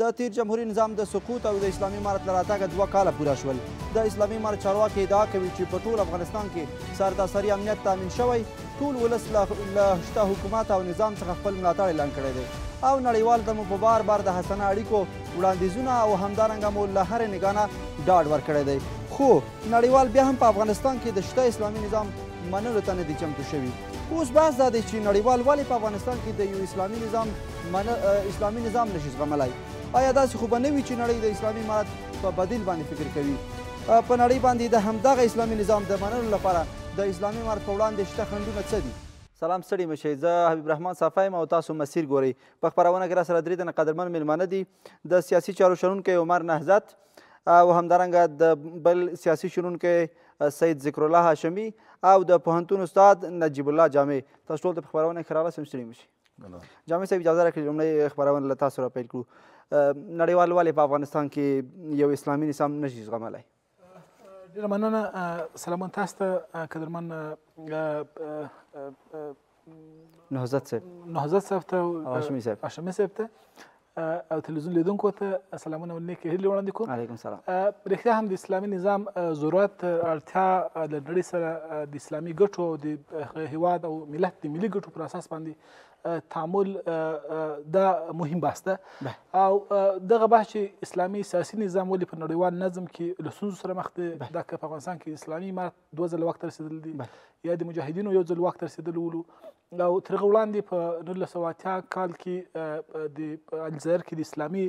د تیر جمهوریت نظام د سقوط او د اسلامي امارت له راتګه دوه کاله پوره شول د اسلامي امارت چارواکي ادعا کوي چې په ټول افغانستان کې سرداسري امنیت تامین شوی ټول ولس له شته حکومت او نظام څخه خپل ملاتړ اعلان کړی دی او نړیوال دمو په بار بار د حسنه اړیکو وړاندیزونه او همدارنګه مو له هرې نګانه ډاډ ورکړی دی خو نړیوال بیا هم په افغانستان کې د شته اسلامي نظام منلو ته نه دي چمتو شوي اوس بحث دا دی چې نړیوال ولې په افغانستان کې د یو اسلامي نظام من... اسلامي نظام نشي زغملی آیا داسې خو به نه وي چې نړۍ د اسلامي امارت په بدیل باندې فکر کوي په نړۍ باندې د همدغه اسلامي نظام د منلو لپاره د اسلامي امارت په وړاندې شته خنډونه څه دي سلام ستړي مشي زه حبیب الرحمن صفای ما او تاسو مسیر ګوري په خبرونه کې را سره درې تنه قدرمن میلمانه دي د سیاسي چارو شنونکي عمر نهزت او همدارنګه د بل سیاسي شنونکي سید ذکر الله هاشمي او د پوهنتون استاد نجیب الله جامع تاسو ټول په خبرونه کې را سم ستړي مشي جامع صاحب اجازه راکړئ لومړی خبرونه له تاسو را پیل کړو نړیوال ولې په افغانستان کې یو اسلامي نظام نه شي زغملی ډېره مننه سلامون تاسو ته قدرمن نهزت صاحب نهزت صاحب ته هاشمي صاحب هاشمي صاحب ته او تلویزیون لیدونکو ته سلامونه او نیک هیلې وړاندې کوم علیکم سلام رښتیا هم د اسلامي نظام ضرورت اړتیا له نړۍ سره د اسلامي ګټو او د هیواد او ملت د ملي ګټو پر اساس باندې تعامل دا مهم بحث ده او دغه بحث چې اسلامي سیاسي نظام ولې په نړیوال نظم کې له ستونزو سره مخ دی دا که په افغانستان کې اسلامي عمارت دوه ځله وخت رسېدلی دی یا د مجاهدینو یو ځل وخت رسېدلی ولو او تر غوړاندې په 1980 کال کې د الجزائر کې د اسلامي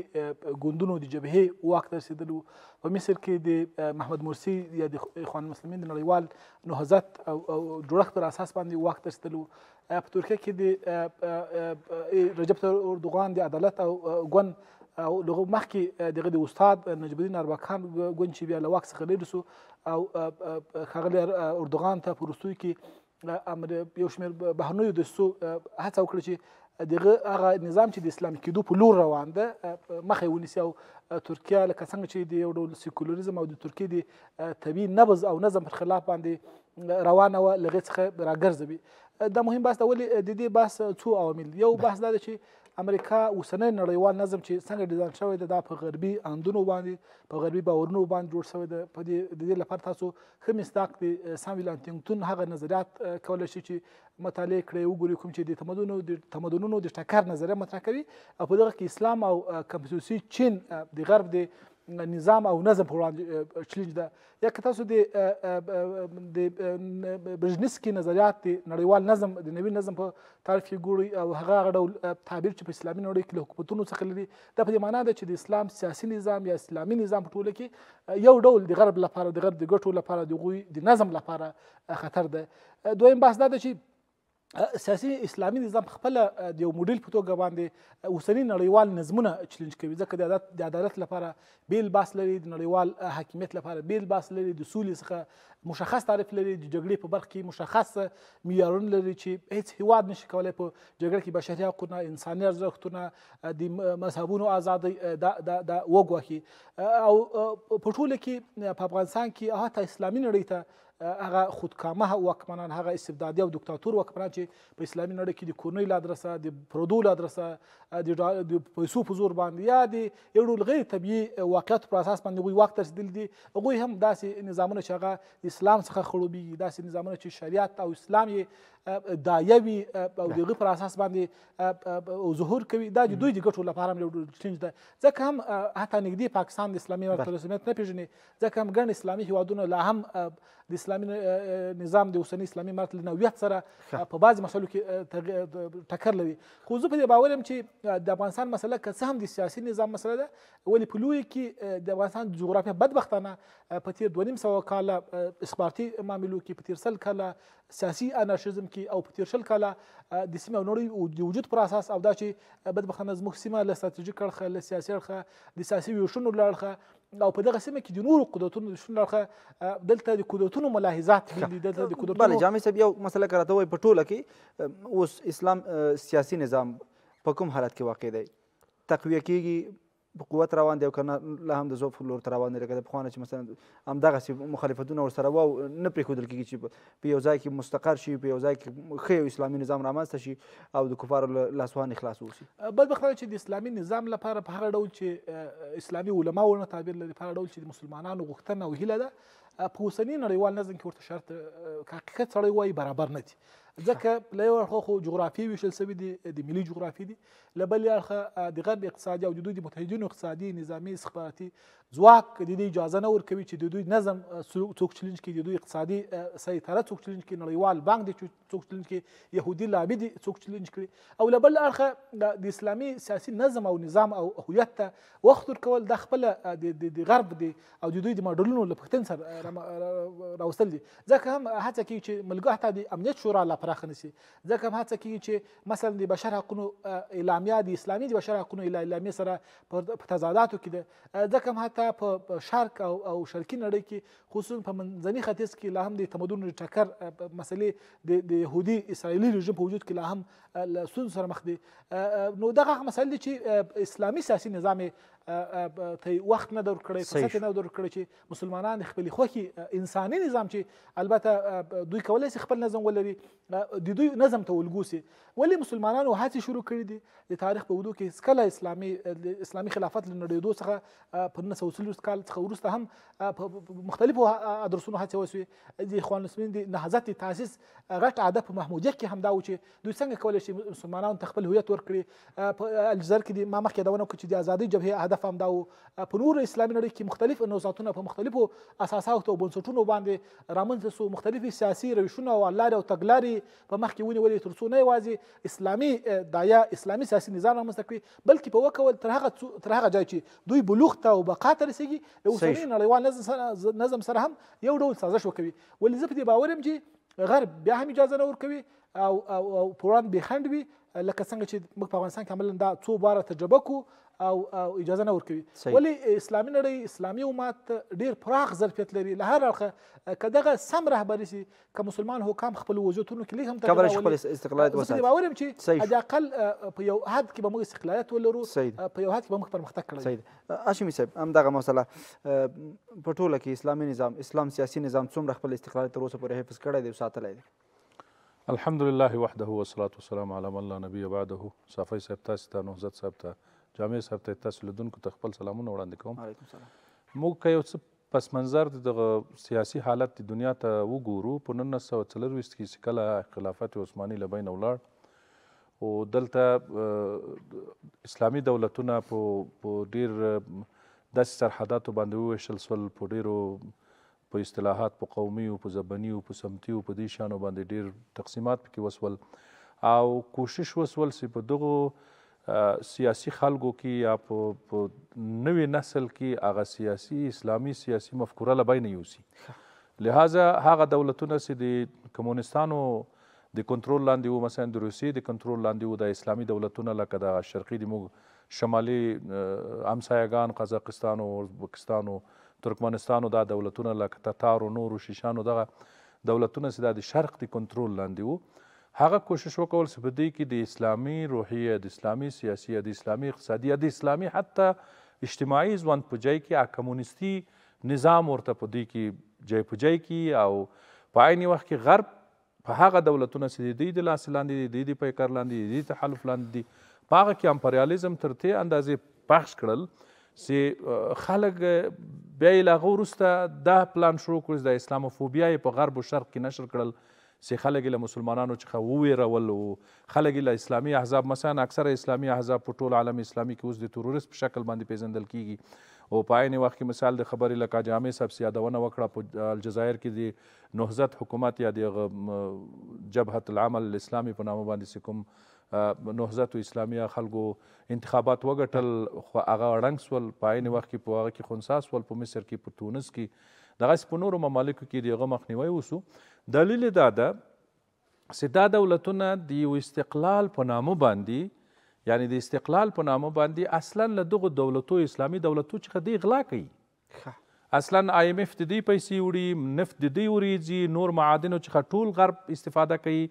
ګوندونو د جبهې واک رسیدلو په مصر کې د محمد مرسي یا د اخوان مسلمین د نړیوال نهضت او جوړښت پر اساس باندې واک رسیدلو په ترکیه کې د رجب اردوغان د عدالت او ګوند او لغه مخکې دغه د استاد نجم الدین اربکان ګوند چې بیا له واک څخه لرې سو او ښاغلي اردوغان ته په وروستیو کې امر یو شمېر بهرنیو دستو هڅه وکړه چې دغه هغه نظام چې د اسلام کېدو په لور روان ده مخه ونیسي او ترکیه لکه څنګه چې د یو ډول سیکولریزم او د ترکیې د طبي نبض او نظم پر خلاف باندې روانه وه لغې څخه راګرځوي دا مهم بحث اولی د دې بحث څو عوامل یو بحث دا چې امریکا اوسنۍ نړیوال نظم چې څنګه ډیزاین شوی دی دا په غربي اندونو باندې په غربي باورونو باندې جوړ شوی دی په دې د دې لپاره تاسو ښه مستاق دی سامویل انټینګټون هغه نظریات کولی شي چې مطالعه کړی وګوري کوم چې د تمدنونو د تمدنونو د ټکر نظریه مطرح کوي او په دغه کې اسلام او کنفوسیوس چین د غرب د نظام او نظم په وړاندې چیلنج ده یا که تاسو د د بزنس کې نظریات د نړیوال نظم د نوي نظم په تعریف کې ګورئ او هغه هغه ډول تعبیر چې په اسلامي نړۍ کې له حکومتونو څخه لري دا په دې معنا ده چې د اسلام سیاسي نظام یا اسلامي نظام په ټوله کې یو ډول د غرب لپاره د غرب د ګټو لپاره د غوي د نظم لپاره خطر ده دویم بحث دا ده چې سیاسي اسلامي نظام خپل د یو موډل په توګه باندې اوسنی نړیوال نظمونه چلنج کوي ځکه د عدالت لپاره بیل باس لري د نړیوال حاکمیت لپاره بیل باس لري د سولې څخه مشخص تعریف لري د جګړې په برخه کې مشخص معیارونه لري چې هیڅ هیواد نشي کولای په جګړه کې بشري حقونه انساني ارزښتونه د مذهبونو ازادي د وګواښي او په ټوله کې په افغانستان کې هاته اسلامي نړۍ ته هغه خودکامه واکمنان هغه استبدادي او دیکتاتور واکمنان چې په اسلامي نړۍ کې د کورنۍ له ادرسه د پردو له ادرسه د پیسو په زور باندې یا د یو ډول غیر طبیعي واقعیتو پر اساس باندې هغوی واک ته رسېدلي دي هغوی هم داسې نظامونه چې هغه د اسلام څخه خړوبېږي داسې نظامونه چې شریعت او اسلام یې دایه وي او د هغې پر اساس باندې ظهور کوي دا د دوی د ګټو لپاره هم یو ډول چینج ده ځکه هم حتی نږدې پاکستان د اسلامي امارت رسمیت نه پېژني ځکه هم ګڼ اسلامي هیوادونه لا هم د اسلامي نظام د اوسني اسلامي امارت له نوعیت سره په بعضې مسلو کې ټکر لري خو زه په دې باور یم چې د افغانستان مسله که څه هم د سیاسي نظام مسله ده ولې په لویه کې د افغانستان جغرافیه بدبختانه په تیر دوه نیم سوه کاله استخباراتي معاملو کې په تیر سل کاله سیاسي انارشیزم کې او په تیر شل کاله د سیمې او نړۍ د وجود پر اساس او دا چې بدبختانه زموږ سیمه له ستراتیژیک اړخه له سیاسي اړخه د سیاسي ویشونو له اړخه او په دغه سیمه کې د نورو قدرتونو د شون اړخه دلته د قدرتونو ملاحظات دي دلته د قدرتونو بله جامع صاحب یو مسله که راته وایي په ټوله کې اوس اسلام سیاسي نظام په کوم حالت کې واقع دی تقویه کیږي په قوت روان دی او که نه لا هم د زوب لور ته روان دی لکه د پخوانه چې مثلا همدغسې مخالفتونه ورسره وه او نه پرېښودل کېږي چې په یو ځای کې مستقر شي په یو ځای کې ښه یو اسلامي نظام رامنځته شي او د کفارو له لاسوهنې خلاص واوسي بدبختانه چې د اسلامي نظام لپاره په هغه ډول چې اسلامي علماو نه تعبیر لري په هغه ډول چې د مسلمانانو غوښتنه او هیله ده په اوسني نړیوال نظم کې ورته شرط که حقیقت سړی وایي برابر نه دي ځکه له یو اړخه خو جغرافي ویشل سوي دي د ملي جغرافي دي له بل اړخه د غرب اقتصادي او د دوی د متحدینو اقتصادي نظامي استخباراتي ځواک د دې اجازه نه ورکوي چې د دوی نظم څوک چیلنج کړي د دوی اقتصادي سیطره څوک چیلنج کړي نړیوال بانک دی څوک چیلنج کړي یهودي لابي دی څوک چیلنج کړي او له بل اړخه د اسلامي سیاسي نظم او نظام او هویت ته وخت ورکول د خپل د غرب دی او د دوی د ماډلونو له پښتن سره راوستل دي ځکه هم هڅه کوي چې ملګر ته د امنیت شورا لا پراخه نسی ځکه هم هڅه کوي چې مثلا د بشر حقوقو اعلامیه د اسلامي د بشر حقوقو اعلامیه سره په تضاداتو کې ده ځکه هم هڅه حتی په شرق او او شرقي نړۍ کې خصوصا په منځني ختیځ کې لا هم د تمدن ټکر مسلې د يهودي اسرائیلي رژیم په وجود کې لا هم ستونزو سره مخ دي نو دغه مسله چې اسلامي سیاسي نظام ته وخت نه درکړي فرصت نه درکړي چې مسلمانان خپل خوخي انساني نظام چې البته دوی کولای شي خپل نظم ولري د دوی نظم ته ولګوسي ولی مسلمانانو هڅې شروع کړې دي د تاریخ په ودو کې کله اسلامي اسلامي خلافت لنړېدو څخه په 1940 کال څخه وروسته هم په مختلفو ادرسونو هڅې وسوي د اخوان المسلمین د نهضت تاسیس غټ عاده په محمودیه کې هم دا و چې دوی څنګه کولای شي مسلمانانو ته خپل هویت ورکړي په الجزایر کې ما مخکې یادونه وکړه چې د ازادۍ جبهې هدف هم دا و په نور اسلامي نړۍ کې مختلف نوزاتونه په مختلفو اساساتو او بنسټونو باندې رامنځته سو مختلفې سیاسي روشونه او لارې او تګلارې په مخ کې ونیولې تر څو نه یوازې اسلامي دایا اسلامي سیاسي نظام رامنځته کړي بلکې په وکول تر هغه تر هغه ځای چې دوی بلوغ ته او بقا ته رسیږي له اوسني نړیوال نظم سره هم یو ډول سازش وکوي ولې زه په دې باور یم چې غرب بیا هم اجازه نه ورکوي او په وړاندې بېخنډ وي لکه څنګه چې موږ په افغانستان کې عملا دا څو باره تجربه کو او, او اجازه نه ورکوي ولې اسلامي نړۍ اسلامي امت ډېر پراخ ظرفیت لري له هر اړخه که دغه سم رهبري شي که مسلمان حکام خپل وجودونو کې لږ هم کولی شي خپل استقلالیت وساتي باور یم چې حداقل په یو حد کې به موږ استقلالیت ولرو په یو حد کې به موږ پرمختګ کړی صحیح هاشمي صاحب همدغه مسله په ټوله کې اسلامي نظام اسلام سیاسي نظام څومره خپل استقلالیت تر اوسه پورې حفظ کړی دی او ساتلی دی الحمدلله وحده والصلاه والسلام علی من لا نبی بعده صافی صاحب تاسو ته نهزت صاحب ته جامع صاحب ته تاسو لیدونکو ته خپل سلامونه وړاندې کوم علیکم سلام موږ که یو څه پس منظر د دغه سیاسي حالت د دنیا ته وګورو په 1940 کې چې کله خلافت عثماني له بینه ولاړ او دلته اسلامي دولتونه په ډیر داسې سرحداتو باندې وویشل سول په ډیرو په اصطلاحات په قومي او په زبني او په سمتي او په دې شانو باندې ډیر تقسیمات پکې وسول او کوشش وسول سي په دغه سیاسی خلکو کې یا په نوې نسل کې هغه سیاسی اسلامي سیاسی مفکوره لبای نه یوسي لہذا هغه دولتونه سي د کمونستانو د کنټرول لاندې وو مثلا د روسیې د کنټرول لاندې وو د اسلامي دولتونه لکه د شرقي د موږ شمالي همسایګان قزاقستان او ازبکستان او ترکمنستانو دا دولتونه لکه تتار و نورو شیشانو دغه دولتونه چې دا د شرق د کنټرول لاندې وو هغه کوشش وکول چې په دې کې د اسلامي روحیه د اسلامي سیاسي د اسلامي اقتصادي د اسلامي حتی اجتماعي ځوان په ځای کې کمونیستي نظام ورته په دې کې ځای په ځای کې او په عین وخت کې غرب په هغه دولتونه چې د دوی د لاسې لاندې دي د دوی د پیکر لاندې د دوی تحالف لاندې دي په هغه کې امپریالیزم تر دې اندازې پخش کړل سي خلک بیا یې له هغه وروسته دا پلان شروع کړ د اسلاموفوبیا یې په غرب و شرق کې نشر کړل سي خلک له مسلمانانو څخه وویرول او خلک له اسلامي احزاب مثلا اکثره اسلامي احزاب په ټول عالم اسلامي کې اوس د تروریست په شکل باندې پیژندل کیږي او په عین وخت کې مثال د خبرې لکه جامع صاحب یادونه وکړه په الجزایر کې د نهضت حکومت یا د جبهه العمل الاسلامي په نامه باندې کوم نهضت اسلامي خلکو انتخابات وګټل خو هغه ړنګ سول په عین وخت کې په هغه کې خنسا سول په مصر کې په تونس کې دغسې په نورو ممالکو کې د هغه مخنیوی وسو دلیل دا ده چې دا دولتونه د یو استقلال په نامه باندې یعنی د استقلال په نامه باندې اصلا له دغو دولتو اسلامي دولتو څخه دی غلا کوي اصلا آی ایم اف د دوی پیسې وړي نفت د دوی وریځي نور معادنو څخه ټول غرب استفاده کوي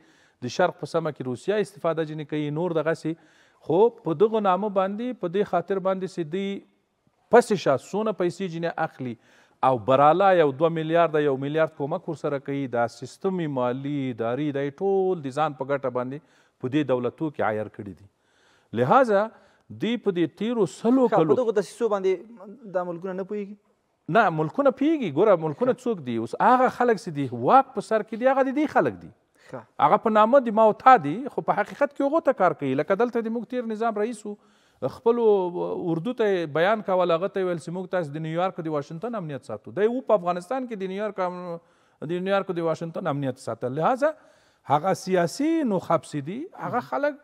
د شرق په سمه کې روسیا استفاده ځینې کوي نور دغسې خو په دغو نامو باندې په دې خاطر باندې چې دوی پسې شا څونه پیسې ځینې اخلي او براله یو دوه میلیارده یو میلیارد کومک ورسره کوي دا سیستم مالی اداري دا ټول د ځان په ګټه باندې په دې دولتو کې عیار کړي دي لهذا دوی په دې تیرو سلو کلو دغو دسیسو باندې دا ملکونه نه پوهېږي نه ملکونه پوهېږي ګوره ملکونه څوک دي اوس هغه خلک چې دي واک په سر کې دي هغه د دې خلک دي هغه په نامه د ما او تا دي خو په حقیقت کې هغو ته کار کوي لکه دلته د موږ تیر نظام رئیس خپل اردو ته بیان کول هغه ته ویل چې موږ تاسو د نیویارک د واشنگټن امنیت ساتو دی و په افغانستان کې د نیویارک د نیویارک د واشنگټن امنیت ساتل لہذا هغه سیاسي نوخب سي هغه خلک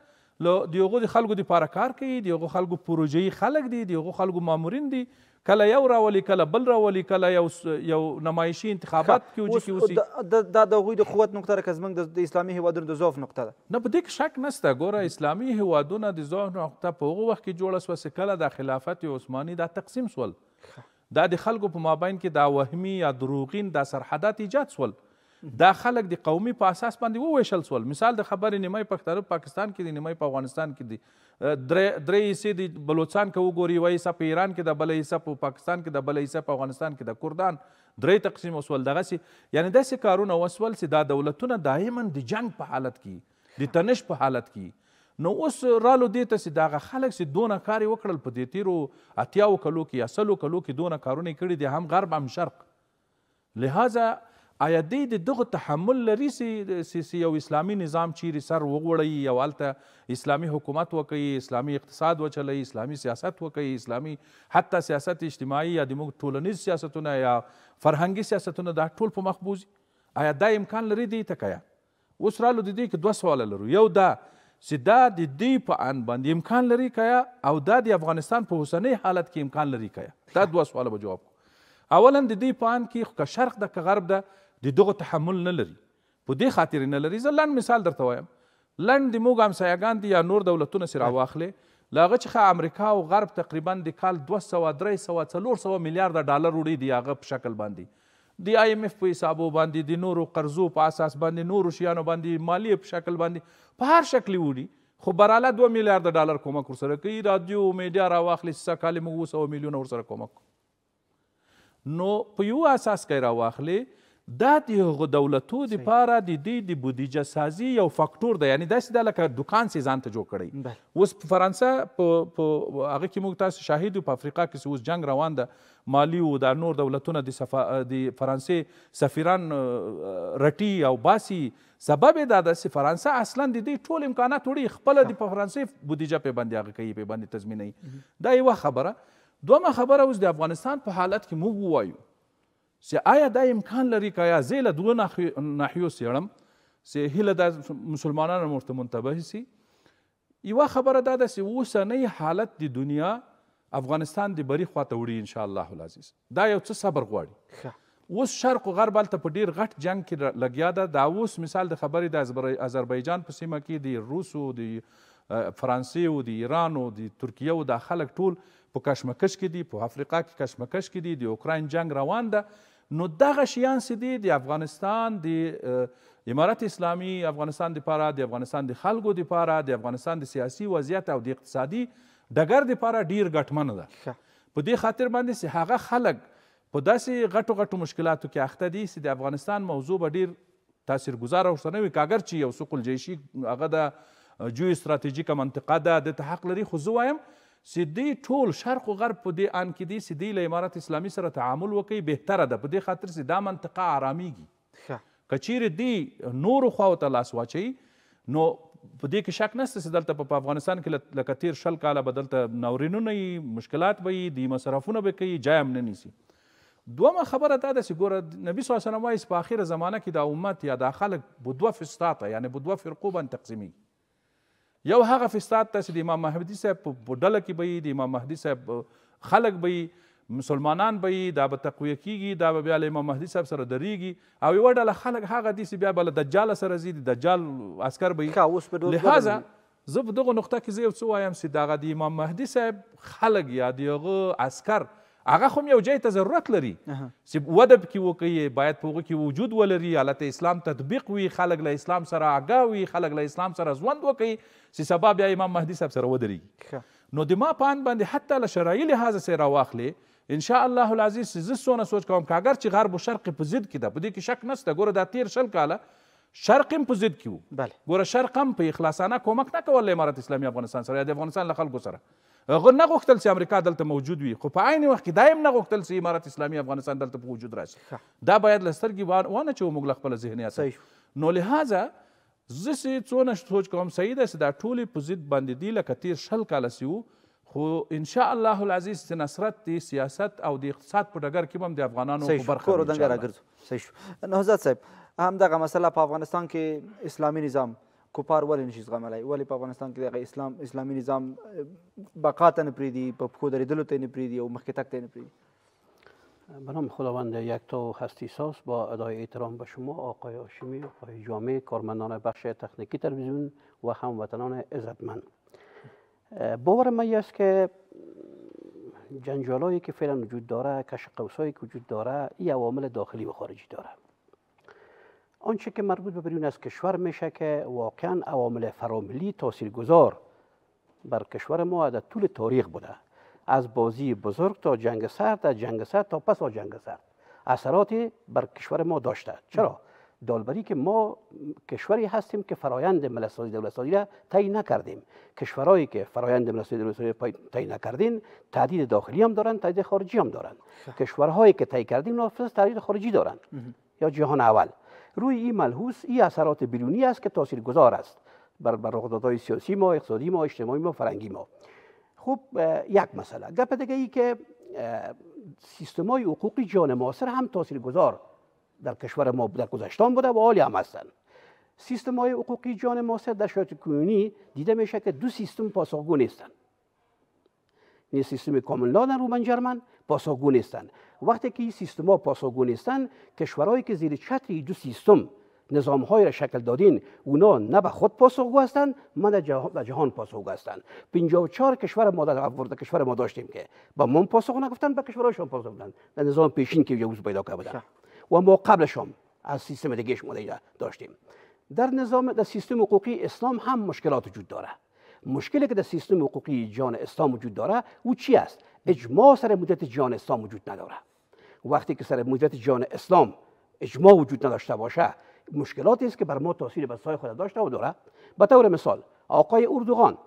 له دیغو د خلکو د پاره کار کوي دیغو خلکو پروژهیي خلک دي دیغو خلکو مامورین دي کله یو راولي کله بل راولي کله یو یو نمایشي انتخابات کې وږي کې اوسي دا د هغوی د قوت نقطه ده که زموږ د اسلامي هیوادونو د ضعف نقطه ده نه په دې کې شک نسته ګوره اسلامي هیوادونه د ضعف نقطه په هغه وخت کې جوړه سوه چې کله د خلافت عثماني دا تقسیم سول دا د خلکو په مابین کې دا وهمي یا دروغین دا سرحدات ایجاد سول دا خلک د قومي په اساس باندې وویشل سول مثال د خبرې نیمای پښتانه پاکستان کې دي نیمای په افغانستان کې دي درې حصې د بلوچستان که وګوري یوه حصه په ایران کې ده بله حصه په پاکستان کې ده بله حصه په افغانستان کې ده کردان درې تقسیم وسول دغسې یعنی داسې کارونه وسول چې دا دولتونه دایما د جنگ په حالت کې د تنش په حالت کې نو اوس رالو دې ته چې د هغه خلک چې دونه کار یې وکړل په دې تیرو اتیاو کلو کې یا سلو کلو کې دونه کارونه یې کړي دي هم غرب هم شرق لهذا آیا دی د دغه تحمل لري چې یو اسلامي نظام چیرې سر وغوړوي یو هلته اسلامي حکومت وکوي اسلامي اقتصاد وچلوي اسلامي سیاست وکوي اسلامي حتی سیاست اجتماعي یا زموږ ټولنیز سیاستونه یا فرهنګي سیاستونه دا ټول په مخ بوځي آیا دا امکان لري دی ته که اوس رالو د دې کې دوه سواله لرو یو دا چې دا د دې په اند باندې امکان لري که او دا د افغانستان په اوسنۍ حالت کې امکان لري که دا دوه سواله به جواب کو اولا د دې په اند کې که شرق ده که غرب ده د دغه تحمل نه لري په دې خاطر نه لري زه لنډ مثال درته وایم لنډ موږ همسایهګان دي یا نور دولتونه سره واخلې لاغه چې امریکا او غرب تقریبا د کال 200 میلیارډ ډالر وړي دی هغه په شکل باندې دی آی ایم اف په حسابو باندې د نورو قرضو په اساس باندې نورو شیانو باندې مالی په شکل باندې په هر شکل وړي خو براله دوه میلیارد ډالر کومک ورسره کوي رادیو میډیا راواخلي سه کالې موږ اووه سوه میلیونه ورسره کومک نو په یو اساس کوي راواخلي دا د هغو دولتو دپاره د دې د بودیجه سازي یو فاکټور دی یعنی داسې ده لکه دوکان سې ځان ته جوړ کړی اوس په فرانسه په په هغه کې موږ تاسو شاهد په افریقا کې اوس جنگ روان ده مالی و دا نور دولتونه د صفا د فرانسې سفیران رټي او باسي سبب دا ده چې فرانسه اصلا د دې ټول امکانات وړي خپله د فرانسې بودیجه پیبندي هغه کوي پیبندي تضمینوي دا یوه خبره دومه خبره اوس د افغانستان په حالت کې موږ ووایو چې آیا دا امکان لري که یا زه له دوه ناحیو څېړم چې هیله دا مسلمانانو ورته منتبه سي یوه خبره دا ده چې اوسنی حالت د دنیا افغانستان د بري خواته وړي ان شاء الله العزیز دا یو څه صبر غواړي اوس شرق او غرب هلته په ډیر غټ جنگ کې لګیا ده دا اوس مثال د خبرې د آذربایجان په سیمه کې د روسو د فرانسې او د ایران او د ترکیه او دا خلک ټول په کشمکش کې دي په افریقا کې کشمکش کې دي د اوکراین جنگ روان ده نو دغه شیان چې دي د افغانستان د امارت اسلامی افغانستان دپاره د افغانستان د خلکو دپاره د افغانستان د سیاسي وضعیت او د اقتصادي ډګر دپاره ډیر ګټمنه ده په دې خاطر باندې چې هغه خلک په داسې غټو غټو مشکلاتو کې اخته دي چې د افغانستان موضوع به ډیر تاثیرګزاره ورته نه وي که اګرچې یو ثقل جیشي هغه د جوی ستراتیژیکه منطقه ده دته حق لري خو زه وایم سیدی ټول شرق او غرب په دې ان کې دی سیدی له امارت اسلامي سره تعامل وکړي بهتره ده په دې خاطر چې دا منطقه آرامیږي که چیرې دی نورو خواو ته لاس واچوي نو په دې کې شک نشته چې دلته په افغانستان کې لکه تیر شل کاله به دلته ناورینونه یي مشکلات به یي د مصرفونه به کوي ځای هم نه نیسي دومه خبره دا ده چې ګوره نبي صلی الله علیه وسلم وایي په آخره زمانه کې دا امت یا دا خلک په دوه فسطاته یعنې په دوه فرقو باندې تقسیمیږي یو هغه فساد ته چې د امام مهدي صاحب په ډله کې به د امام مهدي صاحب خلک به مسلمانان به دا به تقویه کیږي دا به بیا له امام مهدي صاحب سره درېږي او یوه ډله خلک هغه دي چې بیا به له دجال سره ځي د دجال عسکر به لهذا زه په دغه نقطه کې زه یو څه وایم چې دغه د امام مهدي صاحب خلک یا د هغه عسکر هغه خو هم یو ځای ته ضرورت لري چې وده پکې وکړي باید په هغو کې وجود ولري هلته اسلام تطبیق وي خلک له اسلام سره آګاه وي خلک له اسلام سره ژوند وکړي چې سبا بیا امام مهدي صاحب سره ودرېږي نو د ما په اند باندې حتی له شرعي لحاظه سې راواخلې ان شاء الله العزیز زه څونه سوچ کوم که اگر چې غرب و شرق په ضد کې ده په دې کې شک نشته ګوره دا تیر شل کاله شرق هم په ضد کې و ګوره شرق هم په اخلاصانه کومک نه کول امارت اسلامي افغانستان سره یا د افغانستان له خلکو سره هغه نه غوښتل چې امریکا دلته موجود وي خو په عین وخت کې دا هم نه غوښتل چې امارت اسلامي افغانستان دلته په وجود راشي دا باید له سترګې وانهچوو موږ له خپله ذهنیت نو لهذا زه چې څونه سوچ کوم صحیح ده چې دا ټولې په ضد باندې دي لکه تیر شل کاله چې خو ان شاء الله العزیز چې نصرت دی سیاست او د اقتصاد په ډګر کې هم د افغانانو په برخه کور دنګ راګرځو صحیح شو نهزت صاحب هم دغه مسله په افغانستان کې اسلامي نظام کوپار ولې نشي ولې په افغانستان کې دغه اسلام اسلامي نظام بقا ته نه پریدي په پښو درېدلو ته نه پریدي او تک ته نه به نام خداوند یکتا و هستی ساس با ادای احترام به شما آقای آشیمی، آقای جامعه، کارمندان بخش تخنیکی تلویزیون و هم هموطنان عزتمند باور من است که جنجالایی که فعلا وجود داره کش قوسایی که وجود داره این عوامل داخلی و خارجی داره آنچه که مربوط به بیرون از کشور میشه که واقعا عوامل فراملی گذار بر کشور ما در طول تاریخ بوده از بازی بزرگ تا جنگ سرد از جنگ سرد تا پس از جنگ سرد اثراتی بر کشور ما داشته چرا دالبری که ما کشوری هستیم که فرایند ملسازی سازی را نکردیم کشورهایی که فرایند ملسازی سازی را تایی نکردین داخلی هم دارن تهدید خارجی هم دارن خب. کشورهایی که تعیین کردیم نافذ تهدید خارجی دارن یا جهان اول روی این ملحوظ این اثرات بیرونی است که تاثیر گذار است بر های سیاسی ما اقتصادی ما اجتماعی ما فرنگی ما خب یک مسئله گپ دیگه ای که سیستم های حقوقی جان معاصر هم گذار در کشور ما در گذشتان بوده و حالی هم هستند سیستم های حقوقی جان معاصر در شرایط کنونی دیده میشه که دو سیستم پاسخگو نیستند این سیستم کامن لا در رومن جرمن پاسخگو نیستن وقتی که این سیستم ها پاساگو نیستند کشورهایی که زیر چتر دو سیستم نظام های را شکل دادین اونا نه به خود پاسخگو هستند من در جهان, پاسخگو هستند 54 کشور ما در کشور ما داشتیم که با من پاسخ نگفتن به کشورهاشون پاسخ بودن در نظام پیشین که یوز پیدا و ما قبلش هم از سیستم دیگه ما داشتیم در نظام در سیستم حقوقی اسلام هم مشکلات وجود دارد. مشکلی که در سیستم حقوقی جان اسلام وجود داره او چی است اجماع سر مدت جان اسلام وجود نداره وقتی که سر مدت جان اسلام اجماع وجود نداشته باشه مشکلاتی است که بر ما تاثیر سای خود داشته و داره به طور مثال آقای اردوغان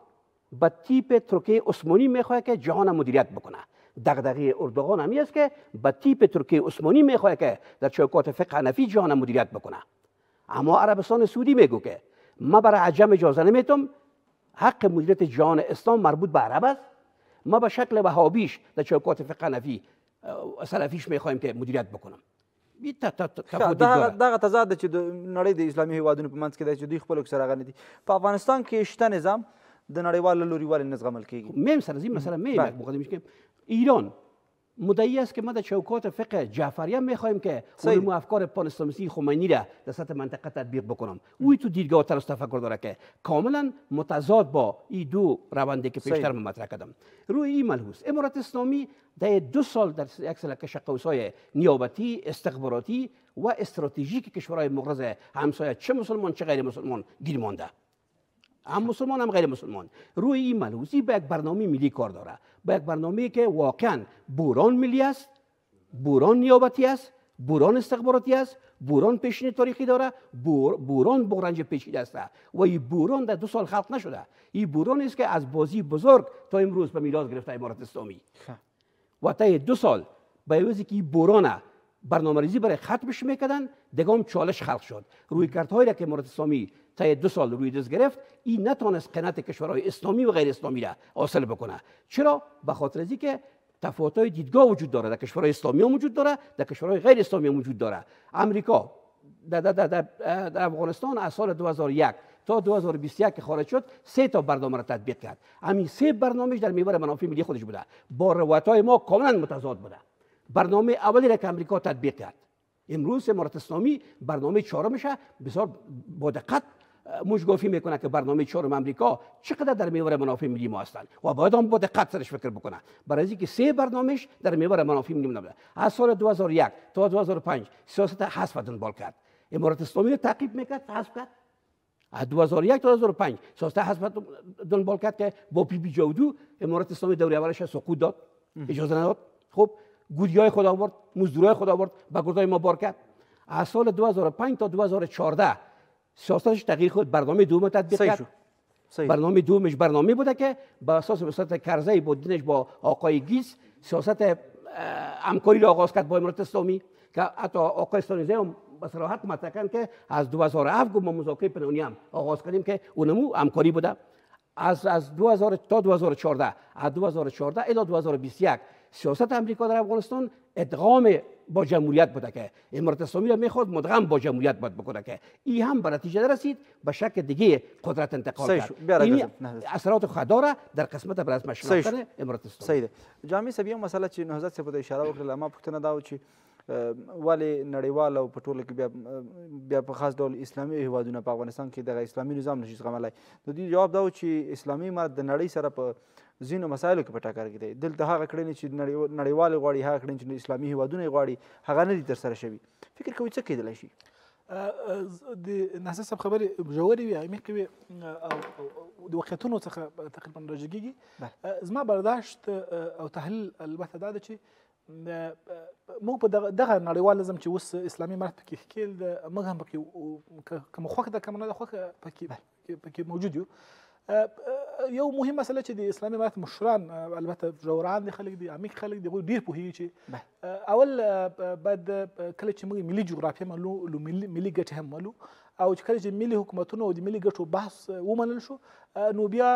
به تیپ ترکیه عثمانی میخواد که جهان مدیریت بکنه دغدغه اردوغان همی است که به تیپ ترکیه عثمانی میخواد که در چوکات فقه حنفی جهان مدیریت بکنه اما عربستان سعودی میگو که ما برای عجم اجازه نمیتم حق مدیریت جهان اسلام مربوط به عرب است ما به شکل وهابیش در چوکات فقه نفی سلفیش میخوایم که مدیریت بکنم دغه تضاد چې د نړۍ د اسلامي هیوادونو په منځ کې دی چې دوی خپلو سره غني دي په افغانستان کې شته نظام د نړیوال لوري ولې نه زغمل کېږي میم سره زی مثلا میم ایران مدعی است که ما در چوکات فقه جعفریه میخوایم که علوم و افکار پاناسلامیستی خمینی را در سطح منطقه تطبیق بکنم اوی تو دیدگاه ترست تفکر داره که کاملا متضاد با این دو روندی که پیشتر من مطرح کردم روی این ملحوظ امارات اسلامی در دو سال در یک قوسای نیابتی استخباراتی و استراتژیک کشورهای مغرض همسایه چه مسلمان چه غیر مسلمان گیر مانده هم مسلمان هم غیر مسلمان روی این به یک برنامه ملی کار داره به یک برنامه که واقعا بوران ملی است بوران نیابتی است بوران استخباراتی است بوران پیشین تاریخی داره بور، بوران بغرنج پیچیده است و این بوران در دو سال خلق نشده این بوران است که از بازی بزرگ تا امروز به میراث گرفته امارت اسلامی خب. و تا دو سال به که این بوران برنامه برای ختمش میکردن دیگه چالش خلق شد روی را که امارات اسلامی طی دو سال روی دست گرفت این نتونست قنات کشورهای اسلامی و غیر اسلامی را حاصل بکنه چرا به خاطر از که تفاوت دیدگاه وجود داره در کشورهای اسلامی هم وجود داره در کشورهای غیر اسلامی هم وجود داره امریکا در, در, در, افغانستان از سال 2001 تا 2021 که خارج شد سه تا برنامه را تطبیق کرد همین سه برنامه در میبر منافع ملی خودش بوده با روایت های ما کاملا متضاد بوده برنامه اولی را که امریکا تطبیق کرد امروز امارت اسلامی برنامه میشه بسیار با دقت مشگافی میکنه که برنامه چهارم امریکا چقدر در میوره منافع ملی ما هستند و باید هم با دقت سرش فکر بکنه برای اینکه سه برنامهش در میوره منافع ملی ما از سال 2001 تا 2005 سیاست حذف دنبال کرد امارت اسلامی تعقیب میکرد حذف کرد از 2001 تا 2005 سیاست حذف دنبال کرد که با پی پی جودو امارت اسلامی دوره اولش سقوط داد اجازه نداد خب گودیای خدا آورد مزدورای خدا آورد به گردای ما بار کرد از سال 2005 تا 2014 سیاستش تغییر خود برنامه دوم تطبیق کرد برنامه دومش برنامه بوده که به اساس وسط کرزی با دینش با آقای گیس سیاست همکاری آغاز کرد با امارات اسلامی که حتی آقای استانیزه هم به صراحت متکن که از 2007 ما مذاکره پنهانی هم آغاز کردیم که اونمو همکاری بوده از از 2000 تا 2014 از 2014 الی 2021 سیاست امریکا در افغانستان ادغام با جمهوریت بوده که امارت اسلامی میخواد مدغم با جمهوریت بود بکنه که این هم به نتیجه رسید به شکل دیگه قدرت انتقال کرد این اثرات خدا در قسمت بر اسمش شناختن امارت اسلامی سید جامع سبیه مسله چې نهزت سپه د اشاره وکړه ما پوښتنه دا و چې ولی نړیوال او په ټوله کې بیا بیا په خاص ډول اسلامي هیوادونه په افغانستان کې دغه اسلامي نظام نشي زغملی د دې جواب دا و چې اسلامي امارت د نړۍ سره په ځینو مسایلو کې په ټکر کې دی دلته هغه کړنې چې نړیوال غواړي هغه کړنې چې اسلامي هیوادونه غواړي هغه نه دي ترسره شوي فکر کوئ څه کېدلی شي د ناصر صاحب خبرې ژورې وي عمیقې وي او د واقعیتونو څخه تقریبا راجګېږي زما برداشت او تحلیل البته دا ده چې موږ په دغه نړیوال نظم چې اوس اسلامي مرد پکې ښکېل ده موږ هم پکې که مو خوښه ده که مو نه ده خوښه پکې موجود یو یو مهم مسله چې د اسلامي امارات مشران البته جوړان دي خلک دي عمیق خلک دي ډیر په هیڅ اول بعد کله چې موږ ملي جغرافیه ملو ملي ګټه هم ملو او چې کله چې ملي حکومتونو او د ملي ګټو بحث ومنل شو نو بیا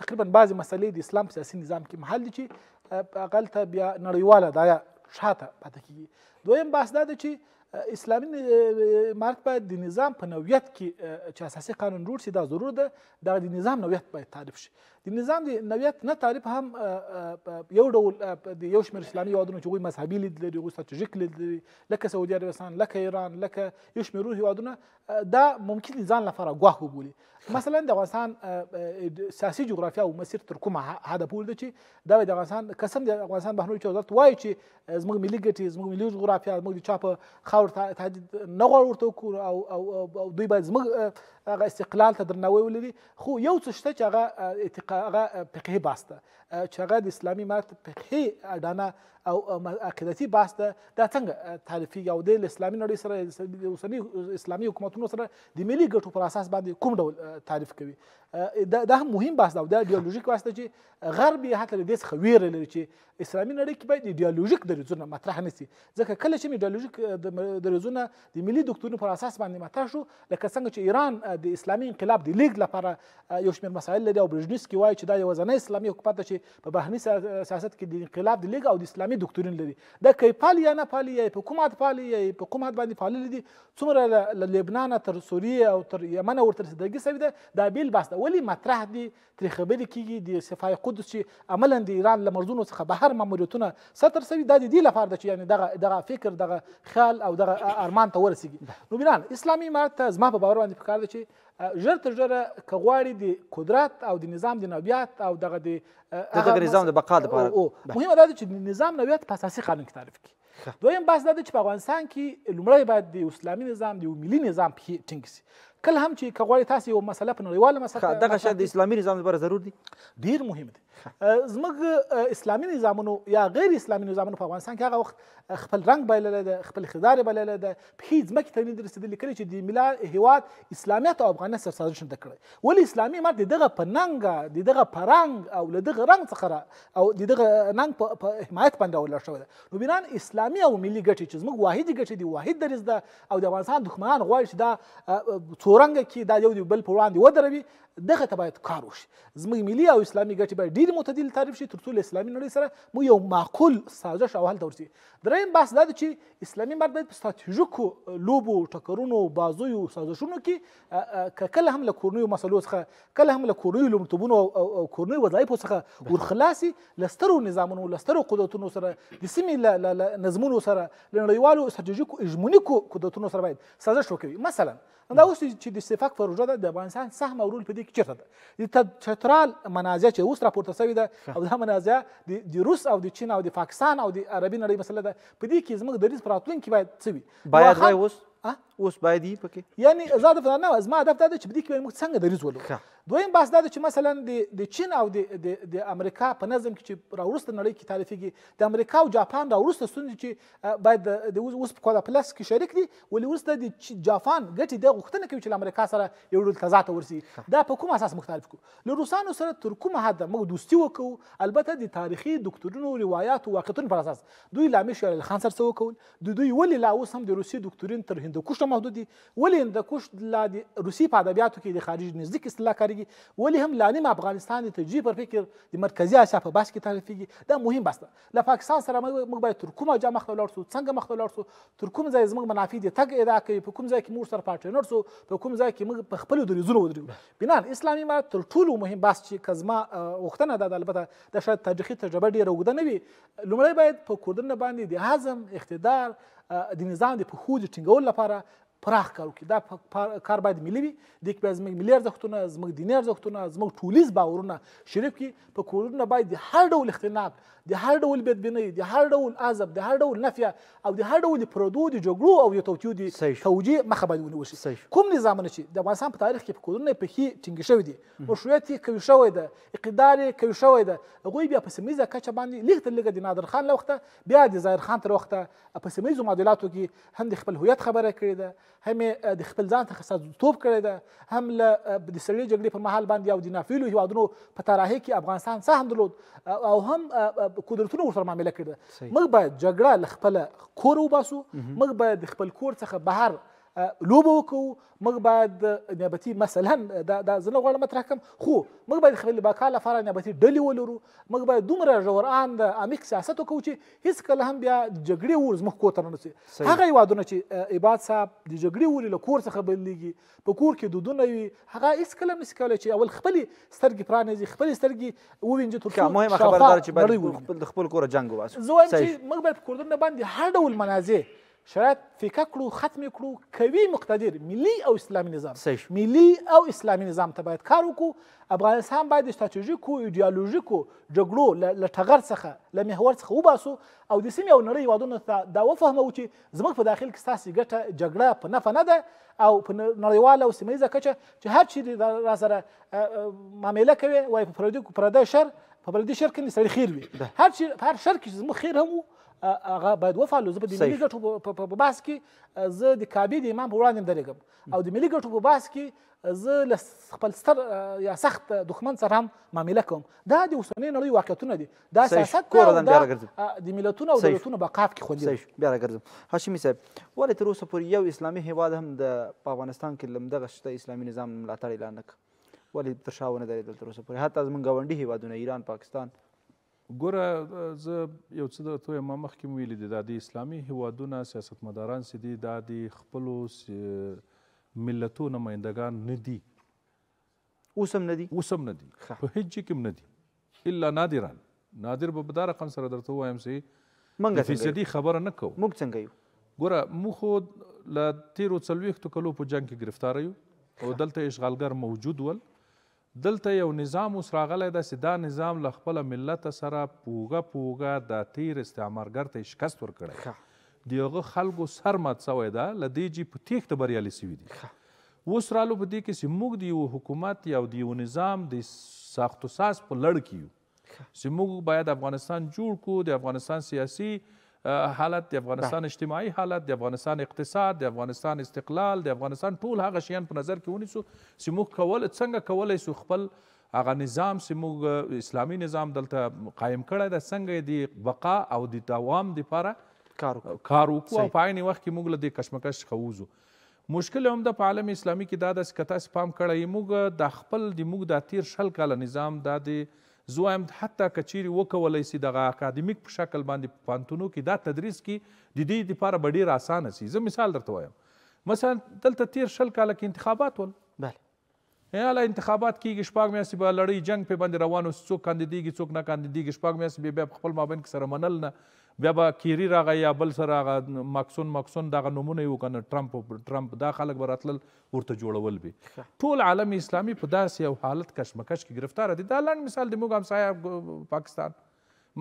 تقریبا بعضی مسلې د اسلام سیاسي نظام کې محل دي چې اقل ته بیا نړیواله دا شاته پاتې کیږي دویم بحث دا ده چې اسلامي مارک باید د نظام په نویت کې چې اساسي قانون جوړ شي دا ضرور ده دا د نظام نویت باید تعریف شي د نظام د نویت نه تعریف هم یو ډول د یو شمېر اسلامي هېوادونو چې هغوی مذهبي لید لري هغوی ستراتیژیک لید لري لکه سعودي عربستان لکه ایران لکه یو شمېر نور هېوادونه دا ممکن د ځان لپاره ګواښ وبولي مثلا د افغانستان سیاسي جغرافیه او مسیر تر کومه حده پورې ده چې دا د افغانستان قسم د افغانستان بهرنیو چارو وزارت وایي چې زموږ ملي ګټې زموږ ملي جغرافیه زموږ د چا په او تهدید نه غواړو ورته وکړو او او دوی باید زموږ هغه استقلال ته درناوی ولري خو یو څه شته چې هغه هغه فقهي بحث ده چې هغه د اسلامي مرت فقهي اډانه او عقیدتي بحث ده دا څنګه تعریفي یو د اسلامي نړۍ سره اوسني اسلامي حکومتونو سره د ملي ګټو پر اساس باندې کوم ډول تعریف کوي دا دا هم مهم بحث ده دا ایدئولوژیک بحث ده چې غرب یې حتی له دې څخه ویره لري چې اسلامي نړۍ کې باید ایدئولوژیک دریځونه مطرح نسی ځکه کله چې ایدئولوژیک دریځونه د ملي دکتورونو پر اساس باندې مطرح شو لکه څنګه چې ایران د اسلامي انقلاب د لیګ لپاره یو شمېر مسایل لري او برژنسکي وایي چې دا یوازینی اسلامي حکومت ده چې په بهرني سیاست کې د انقلاب د لیګ او د اسلامي دکتورین لري دا که پالي یا نه پالي یا په کوم حد پالي یا په کوم حد باندې پاللې دي څومره له لبنانه تر سوریې او تر یمنه ورته رسېدګي سوې ده دا بیل بحث ده ولې مطرح دي ترې خبرې کېږي د صفای قدس چې عملا د ایران له مرزونو څخه بهر ماموریتونه ستر سوي دا د دې لپاره ده چې یعنې دغه دغه فکر دغه خیال او دغه ارمان ته ورسېږي نو بېران اسلامي عمارت ته زما په باور باندې پکار ده چې چې ژر تر ژره کغواړي د قدرت او د نظام د نویات او دغه د دغه نظام د بقا لپاره مهمه ده چې د نظام نویات په اساسي قانون کې تعریف کړي دویم بحث دا ده چې په افغانستان کې لومړی باید د اسلامي نظام د ملي نظام پکې ټینګ شي کله هم چې کغواړي تاسو یو مسله په نړیواله مسله دغه شاید د اسلامي نظام لپاره ضرور دی ډیر مهم دی زموږ اسلامي نظامونو یا غیر اسلامي نظامونو په افغانستان کې هغه وخت خپل رنگ بایللی دی خپل اقتدار یې بایللی دی پښې ځمکې ته نه دي رسېدلي کله چې د ملا هیواد اسلامیت او افغانیت سره سازش نه کړی ولې اسلامي امت د دغه په ننګ د دغه په رنګ او له دغه رنګ څخه او د دغه ننګ په حمایت باندې ولاړ شوی دی نو بنان اسلامي او ملي ګټې چې زموږ واحدې ګټې دي واحد دریځ ده او د افغانستان دښمنان غواړي چې دا څورنګه کې دا یو بل په وړاندې ودروي دغه ته باید کار وشي زموږ ملي او اسلامي ګټې باید ډېرې متعدل تعریف شي تر څو له اسلامي نړۍ سره موږ یو معقول سازش او هلته ورسي درېیم بحث دا دی چې اسلامي مرد باید په ستراتیژیکو لوبو ټکرونو بازیو سازشونو کې که کله هم له کورنیو مسلو څخه کله هم له کورنیو لومتوبونو او کورنیو وظایفو څخه ورخلاصي له سترو نظامونو له سترو قدرتونو سره د سیمې له نظمونو سره له نړیوالو ستراتیژیکو اژمونیکو قدرتونو سره باید سازش وکوي مثلا دا اوس چې د سفاک پروژه ده د افغانستان سهم او رول په دې کې چیرته ده د چترال منازعه چې اوس راپورته شوې ده او دا منازعه د روس او د چین او د پاکستان او د عربي نړۍ مسله ده په دې کې زموږ دریځ په راتلونکي باید څه وي باید وای اوس اوس باید یې پکې یعنی زه د نه زما هدف دا دی چې په دې کې موږ څنګه دریز ولرو دویم بحث دا دی چې مثلا د چین او د امریکا په نظم کې چې راوروسته نړۍ کې تعریفېږي د امریکا او جاپان راوروسته ستونزې چې باید د اوس په کولا پلس کې شریک دي ولې وروسته د جاپان ګټې د غوښتنه کوي چې له امریکا سره یو ډول تضاد ورسي دا په کوم اساس مختلف کو له روسانو سره تر کومه حده موږ دوستي وکړو البته د تاریخي دکتورونو روایتو واقعیتونو پر اساس دوی لا مشعل خان سره وکول دوی ولې لا اوس هم د روسي دکتورین تر هندوکش ته محدود دي ولې هندوکش لا د روسي په ادبیاتو کې د خارج نزدیک اصطلاح کاریږي ولې هم لا نیم افغانستان د تجزیې پر فکر د مرکزي اسیا په بحث کې تعریفېږي دا مهم بحث ده له پاکستان سره موږ باید تر کومه جا مخته ولاړ شو څنګه مخته ولاړ شو تر کوم ځای زموږ منافع دي تګ ادعا کوي په کوم ځای کې موږ سره پارټنر شو په کوم ځای کې موږ په خپلو دریځونو ودرېږو بنان اسلامي امارت تر ټولو مهم بحث چې کزما غوښتنه ده البته د شاید تاریخي تجربه ډېره اوږده نه وي لومړی باید په کوردنه باندې د حزم اقتدار د نظام د پخو د ټینګولو لپاره پراخ کار وکړي دا کار باید ملي وي د کې باید زموږ ملي ارزښتونه زموږ دیني ارزښتونه زموږ ټولیز باورونه شریک کړي په کورونه باید د هر ډول اختلاف د هر ډول بدبینۍ د هر ډول عذاب د هر ډول نفیه او د هر ډول پردو د جګړو او د توطیو د توجیه مخه باید ونیول کوم نظامونه چې د افغانستان په تاریخ کې په کورونه په کې ټینګ شوی دي مشروعیت یې قوي شوی ده اقتدار یې قوي شوی ده هغوی بیا په سیمه کچه باندې لږ تر لږه د نادر خان له وخته بیا د ظاهر خان تر وخته په سیمه ییزو معادلاتو کې هم د خپل هویت خبره کړې ده هم د خپل ځان ته خصاصتوب کړی ده هم له د سړي جګړې په محل باندې او د نافیلو هیوادونو په تراحي کې افغانستان سهم درلود او هم قدرتونه ورسره معامله کړې ده موږ باید جګړه له خپل کور وباسو موږ باید خپل کور څخه بهر لوبه وکړو موږ باید نیابتي مثلا دا دا زه نه غواړم مطرح کړم خو موږ باید خپل بقا لپاره نیابتي ډلې ولرو موږ باید دومره ژور اند عمیق سیاست وکړو چې هیڅکله هم بیا جګړې ور زموږ کور ته نه نسي هغه هیوادونه چې عباد صاحب د جګړې ورې له کور څخه بدلېږي په کور کې دودونه وي هغه هیڅکله نسي کولی چې اول خپلې سترګې پرانیزي خپلې سترګې ووینځي تر څو مهمه خبره دا چې باید خپل د خپل کوره جنګ وباسو زه وایم چې موږ باید کورونه باندې هر ډول منازع شرایط فکر کړو ختم کړو کوي مقتدر ملی او اسلامي نظام ملی او اسلامي نظام ته باید کار وکړو افغانستان باید استراتیژیکو ایډیالوژیکو جګړو له ټغر څخه له محور څخه وباسو او د سیمې او نړۍ هیوادونو ته دا وفهمو چې زموږ په داخل کې ستاسې ګټه جګړه په نفه نه ده او په نړیواله او سیمه ییزه کچه چې هر چیرې را سره معامله کوي وایي په پردي شر په پردي شر کې سړي خیر وي هر چی هر شر کې زموږ خیر هم وو هغه باید وفعلو زه په د ملي ګټو په بحث کې زه د کعبې د امام په وړاندې درېږم او د ملي ګټو په بحث کې زه له خپل ستر یا سخت دښمن سره هم معامله کوم دا د اوسنۍ نړۍ واقعیتونه دي دا سیاست د ملتونو او دولتونو په قاف کې خوندي بیا راګرځم هاشمي صاحب ولې تر اوسه پورې یو اسلامي هیواد هم د افغانستان کې لمدغه شته اسلامي نظام ملاتړ اعلان نه ولې تر شا ونه درېدل تر اوسه پورې حتی زموږ ګاونډي هیوادونه ایران پاکستان ګوره زه یو څه درته وایم ما مخکې هم ویلي دي دا د اسلامي هیوادونه سیاستمداران چې دي دا د خپلو ملتو نمایندګان نه دي اوس هم نه دي اوس هم نه دي په هیڅ کې هم نه دي الا نادرا نادر به په دا رقم سره درته ووایم چې موږ فیصدي خبره نه کوو موږ څنګه یو ګوره موږ خو له تیرو څلوېښتو کلو په جنګ کې ګرفتاره یو او دلته اشغالګر موجود ول دلته یو نظام اوس راغلی ده چې دا نظام له خپله ملته سره پوګه پوګه د تیر استعمارګر ته شکست ورکړی د هغه خلکو سر مات سوی ده له دې چې په تیښته بریالي سوي دي اوس رالو په دې کې چې موږ د یو حکومت یا د یو نظام د ساخت و ساز په لړ کې یو چې موږ باید افغانستان جوړ کړو د افغانستان سیاسي حالت د افغانستان اجتماعي حالت د افغانستان اقتصاد د افغانستان استقلال د افغانستان ټول هغه شیان په نظر کې ونیسو چې موږ کول څنګه کولی سو خپل هغه نظام چې موږ اسلامي نظام دلته قایم کړی ده څنګه د بقا او د دوام دپاره کار وکړو او په عین وخت کې موږ له دې کشمکش څخه ووځو مشکل هم د په عالم اسلامي کې دا ده چې که تاسې پام کړی موږ د خپل د موږ دا تیر شل کاله نظام دا د زه وایم حتی که چیرې وکولی سي دغه اکادمیک په شکل باندې په پوهنتونو کې دا تدریس کی د دې دپاره به ډېر اسانه سي زه مثال درته وایم مثلا دلته تیر شل کاله کې انتخابات ول بله یاله انتخابات کېږي شپږ میاشتې به لړۍ جنګ پې باندې روان اوسي څوک کاندیدېږي څوک نه کاندیدېږي شپږ میاشتې بیا په خپل مابین کې سره منل نه بیا به کیری راغی یا بل سره هغه ماکسون ماکسون دغه نومونه یې وکنه ټرمپ ټرمپ دا خلک به راتلل ورته جوړول بي ټول عالم اسلامي په داسې یو حالت کشمکش کې گرفتار دي دا لنډ مثال دی موږ همسایه پاکستان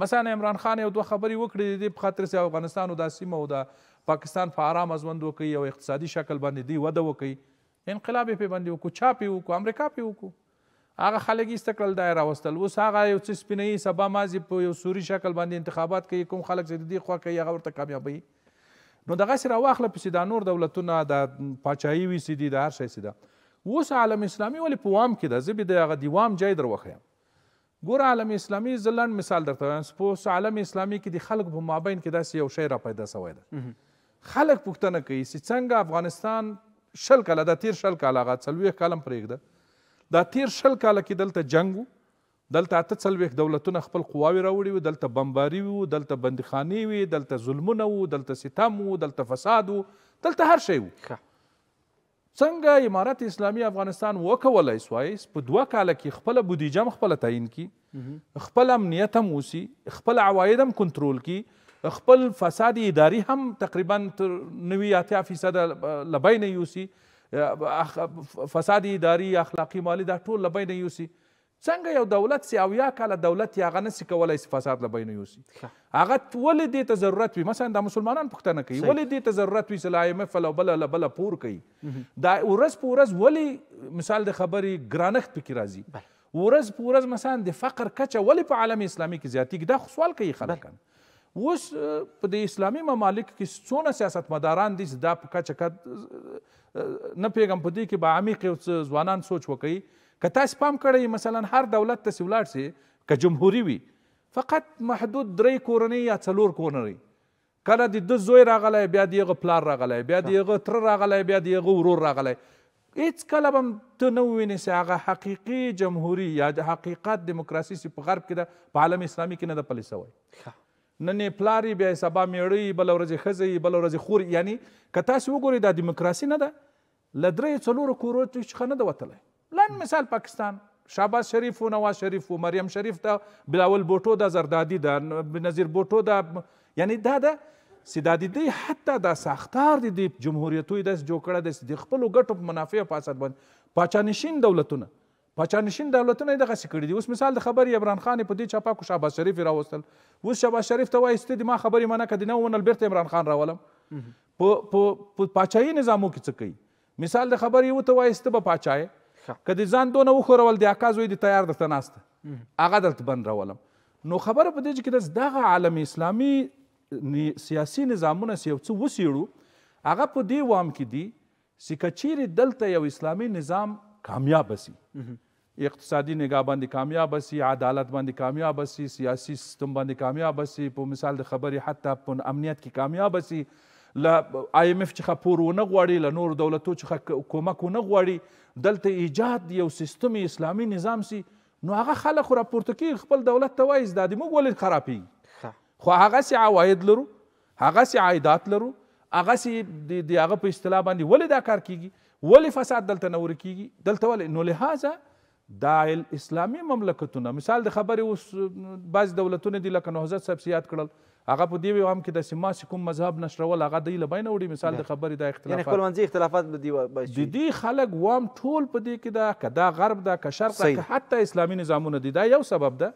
مثلا عمران خان یو دوه خبرې وکړې دي په خاطر سي افغانستان او دا سیمه او دا پاکستان په آرام ژوند وکړي او اقتصادي شکل باندې دی وده وکړي انقلاب یې پې باندې وکړو چا پې وکړو امریکا پې وکړو هغه خلک ایسته کړل دا یې راوستل اوس هغه یو څه سپینوي سبا مازې په یو سوري شکل باندې انتخابات کوي کوم خلک چې د دې خوا کوي هغه ورته کامیابوي نو دغسې راواخله پسې دا نور دولتونه د پاچایي وي سي دي د هر شی سي ده اوس عالم اسلامي ولې په وام کې ده زه به د هغه د وام جای در وښیم ګوره عالم اسلامي زه لنډ مثال درته وایم سپوس عالم اسلامي کې د خلکو په مابین کې داسې یو شی را پیدا سوی ده خلک پوښتنه کوي چې څنګه افغانستان شل کاله دا تیر شل کاله هغه څلوېښت کاله هم پرېږده دا تیر شل کاله کې دلته جنگ و دلته اته څلوېښت دولتونه خپل قواوې راوړي وو دلته بمباري وو دلته بندخانې وې دلته ظلمونه وو دلته ستم وو دلته فساد وو دلته هر شی وو څنګه امارت اسلامی افغانستان وکولای سوای په دوه کاله کې خپل بودیجه خپل تعیین کی خپل امنیت هم وسی خپل عواید هم کنټرول کی خپل فساد اداري هم تقریبا تر 90 فیصد لبین یوسی فساد اداري اخلاقي مالی دا ټول له بینه یوسي څنګه یو دولت سي او یا کاله دولت یې هغه نسي کولی سي فساد له بینه یوسي هغه ولې دې ته ضرورت وي مثلا دا مسلمانان پوښتنه کوي ولې دې ته ضرورت وي چې له آی ام ایف له بله له بله پور کوي دا ورځ په ورځ ولې مثال د خبرې ګرانښت پکې راځي ورځ په ورځ مثلا د فقر کچه ولې په عالم اسلامي کې زیاتېږي دا خو سوال کوي خلک اوس په د اسلامي ممالک کې څونه سیاستمداران دي چې دا په کچه کد نه پوهېږم په دې کې به عمیق یو څه ځوانان سوچ وکړي که تاسې پام کړی مثلا هر دولت ته چې ولاړ سئ که جمهوري وي فقط محدود درې کورنۍ یا څلور کورنۍ کله د ده زوی راغلی بیا د هغه پلار راغلی بیا د هغه تره راغلی بیا د هغه ورور راغلی هیڅ کله به ته نه ووینې چې هغه حقیقي جمهوري یا د حقیقت دیموکراسي چې په غرب کې ده په عالم اسلامي کې نه ده پلی سوی نن پلاری بیا سبا میړی بل ورځ خزی بل ورځ خور یعنی که تاسو وګورئ دا دیموکراسي نه ده ل درې څلور کورو څخه نه ده وتلی لن مثال پاکستان شاباز شریف و نواز شریف و مریم شریف ته بلاول بوټو ده زردادي ده نظیر بوټو ده یعنی دا ده چې دا د دوی حتی دا ساختار د دوی جمهوریتوی داسې جوړ کړی دی چې د خپلو ګټو په منافعو په اساس باندې پاچانشین دولتونه پاچانشین دولتونه دغه سکړي دي اوس مثال د خبرې عمران خان په دې چاپا کو شابه شریف راوستل اوس شابه شریف ته وایي ستې ما خبرې منه کړې نه ونل بیرته عمران خان راولم په په پاچایي نظامو کې څه کوي مثال د خبرې و ته وایي ستې به پاچای که د ځان دونه وښورول د اکا زوی د تیار درته ناسته هغه دلته بند راولم نو خبره په دې کې ده دغه عالم اسلامي سیاسي نظامونه چې یو څه وسیړو هغه په دې وام کې دي چې که چیرې دلته یو اسلامي نظام کامیاب سي اقتصادي نگاه باندې کامیاب سي عدالت باندې کامیاب سي سیاسي سیستم باندې کامیاب سي په مثال د خبرې حتی په امنیت کې کامیاب سي له آی ایم اف څخه پور ونه غواړي له نورو دولتو څخه کومک ونه غواړي دلته ایجاد یو سیستم اسلامي نظام سي نو هغه خلک خو راپورته کیږي خپل دولت ته وایي دا دې موږ ولې خرابیږي خو هغسې عواید لرو هغسې عایدات لرو هغسې د هغه په اصطلاح باندې ولې دا کار کیږي ولې فساد دلته نه ورکیږي دلته ولې نو لهذا دا اسلامي مملکتونه مثال د خبرې اوس بعض دولتونه دي لکه نهضت صاحب سیاد کړل هغه په دې ویوام کې داسې ماسې کوم مذهب نشرول هغه دی له بینه وړي مثال د خبرې دا اختلافات یعنې خپلمنځي اختلافات به دي د دې خلک وام ټول په دې کې ده که دا غرب ده که شرق ده که حتی اسلامي نظامونه دي دا یو سبب ده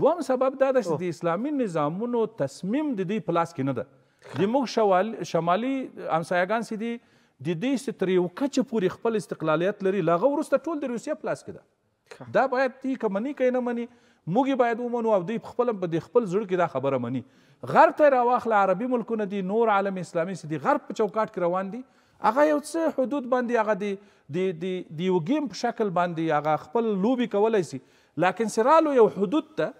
دوم سبب دا ده چې د اسلامي نظامونو تصمیم د دې په لاس کې نه ده زموږ شمالي همسایهګان سي دي د دې ستر یو کچه پورې خپل استقلالیت لري له هغه وروسته ټول د روسیې په لاس کې ده دا باید دی که مني که یې نه مني موږ یې باید ومنو او دوی خپل په د خپل زړه کې دا خبره مني غرب ته یې راواخله عربي ملکونه دي نور عالم اسلامي چې دي غرب په چوکاټ کې روان دي هغه یو څه حدود باندې هغه د د د د یو ګیم په شکل باندې هغه خپل لوبې کولی سي لاکن سرالو یو حدود ته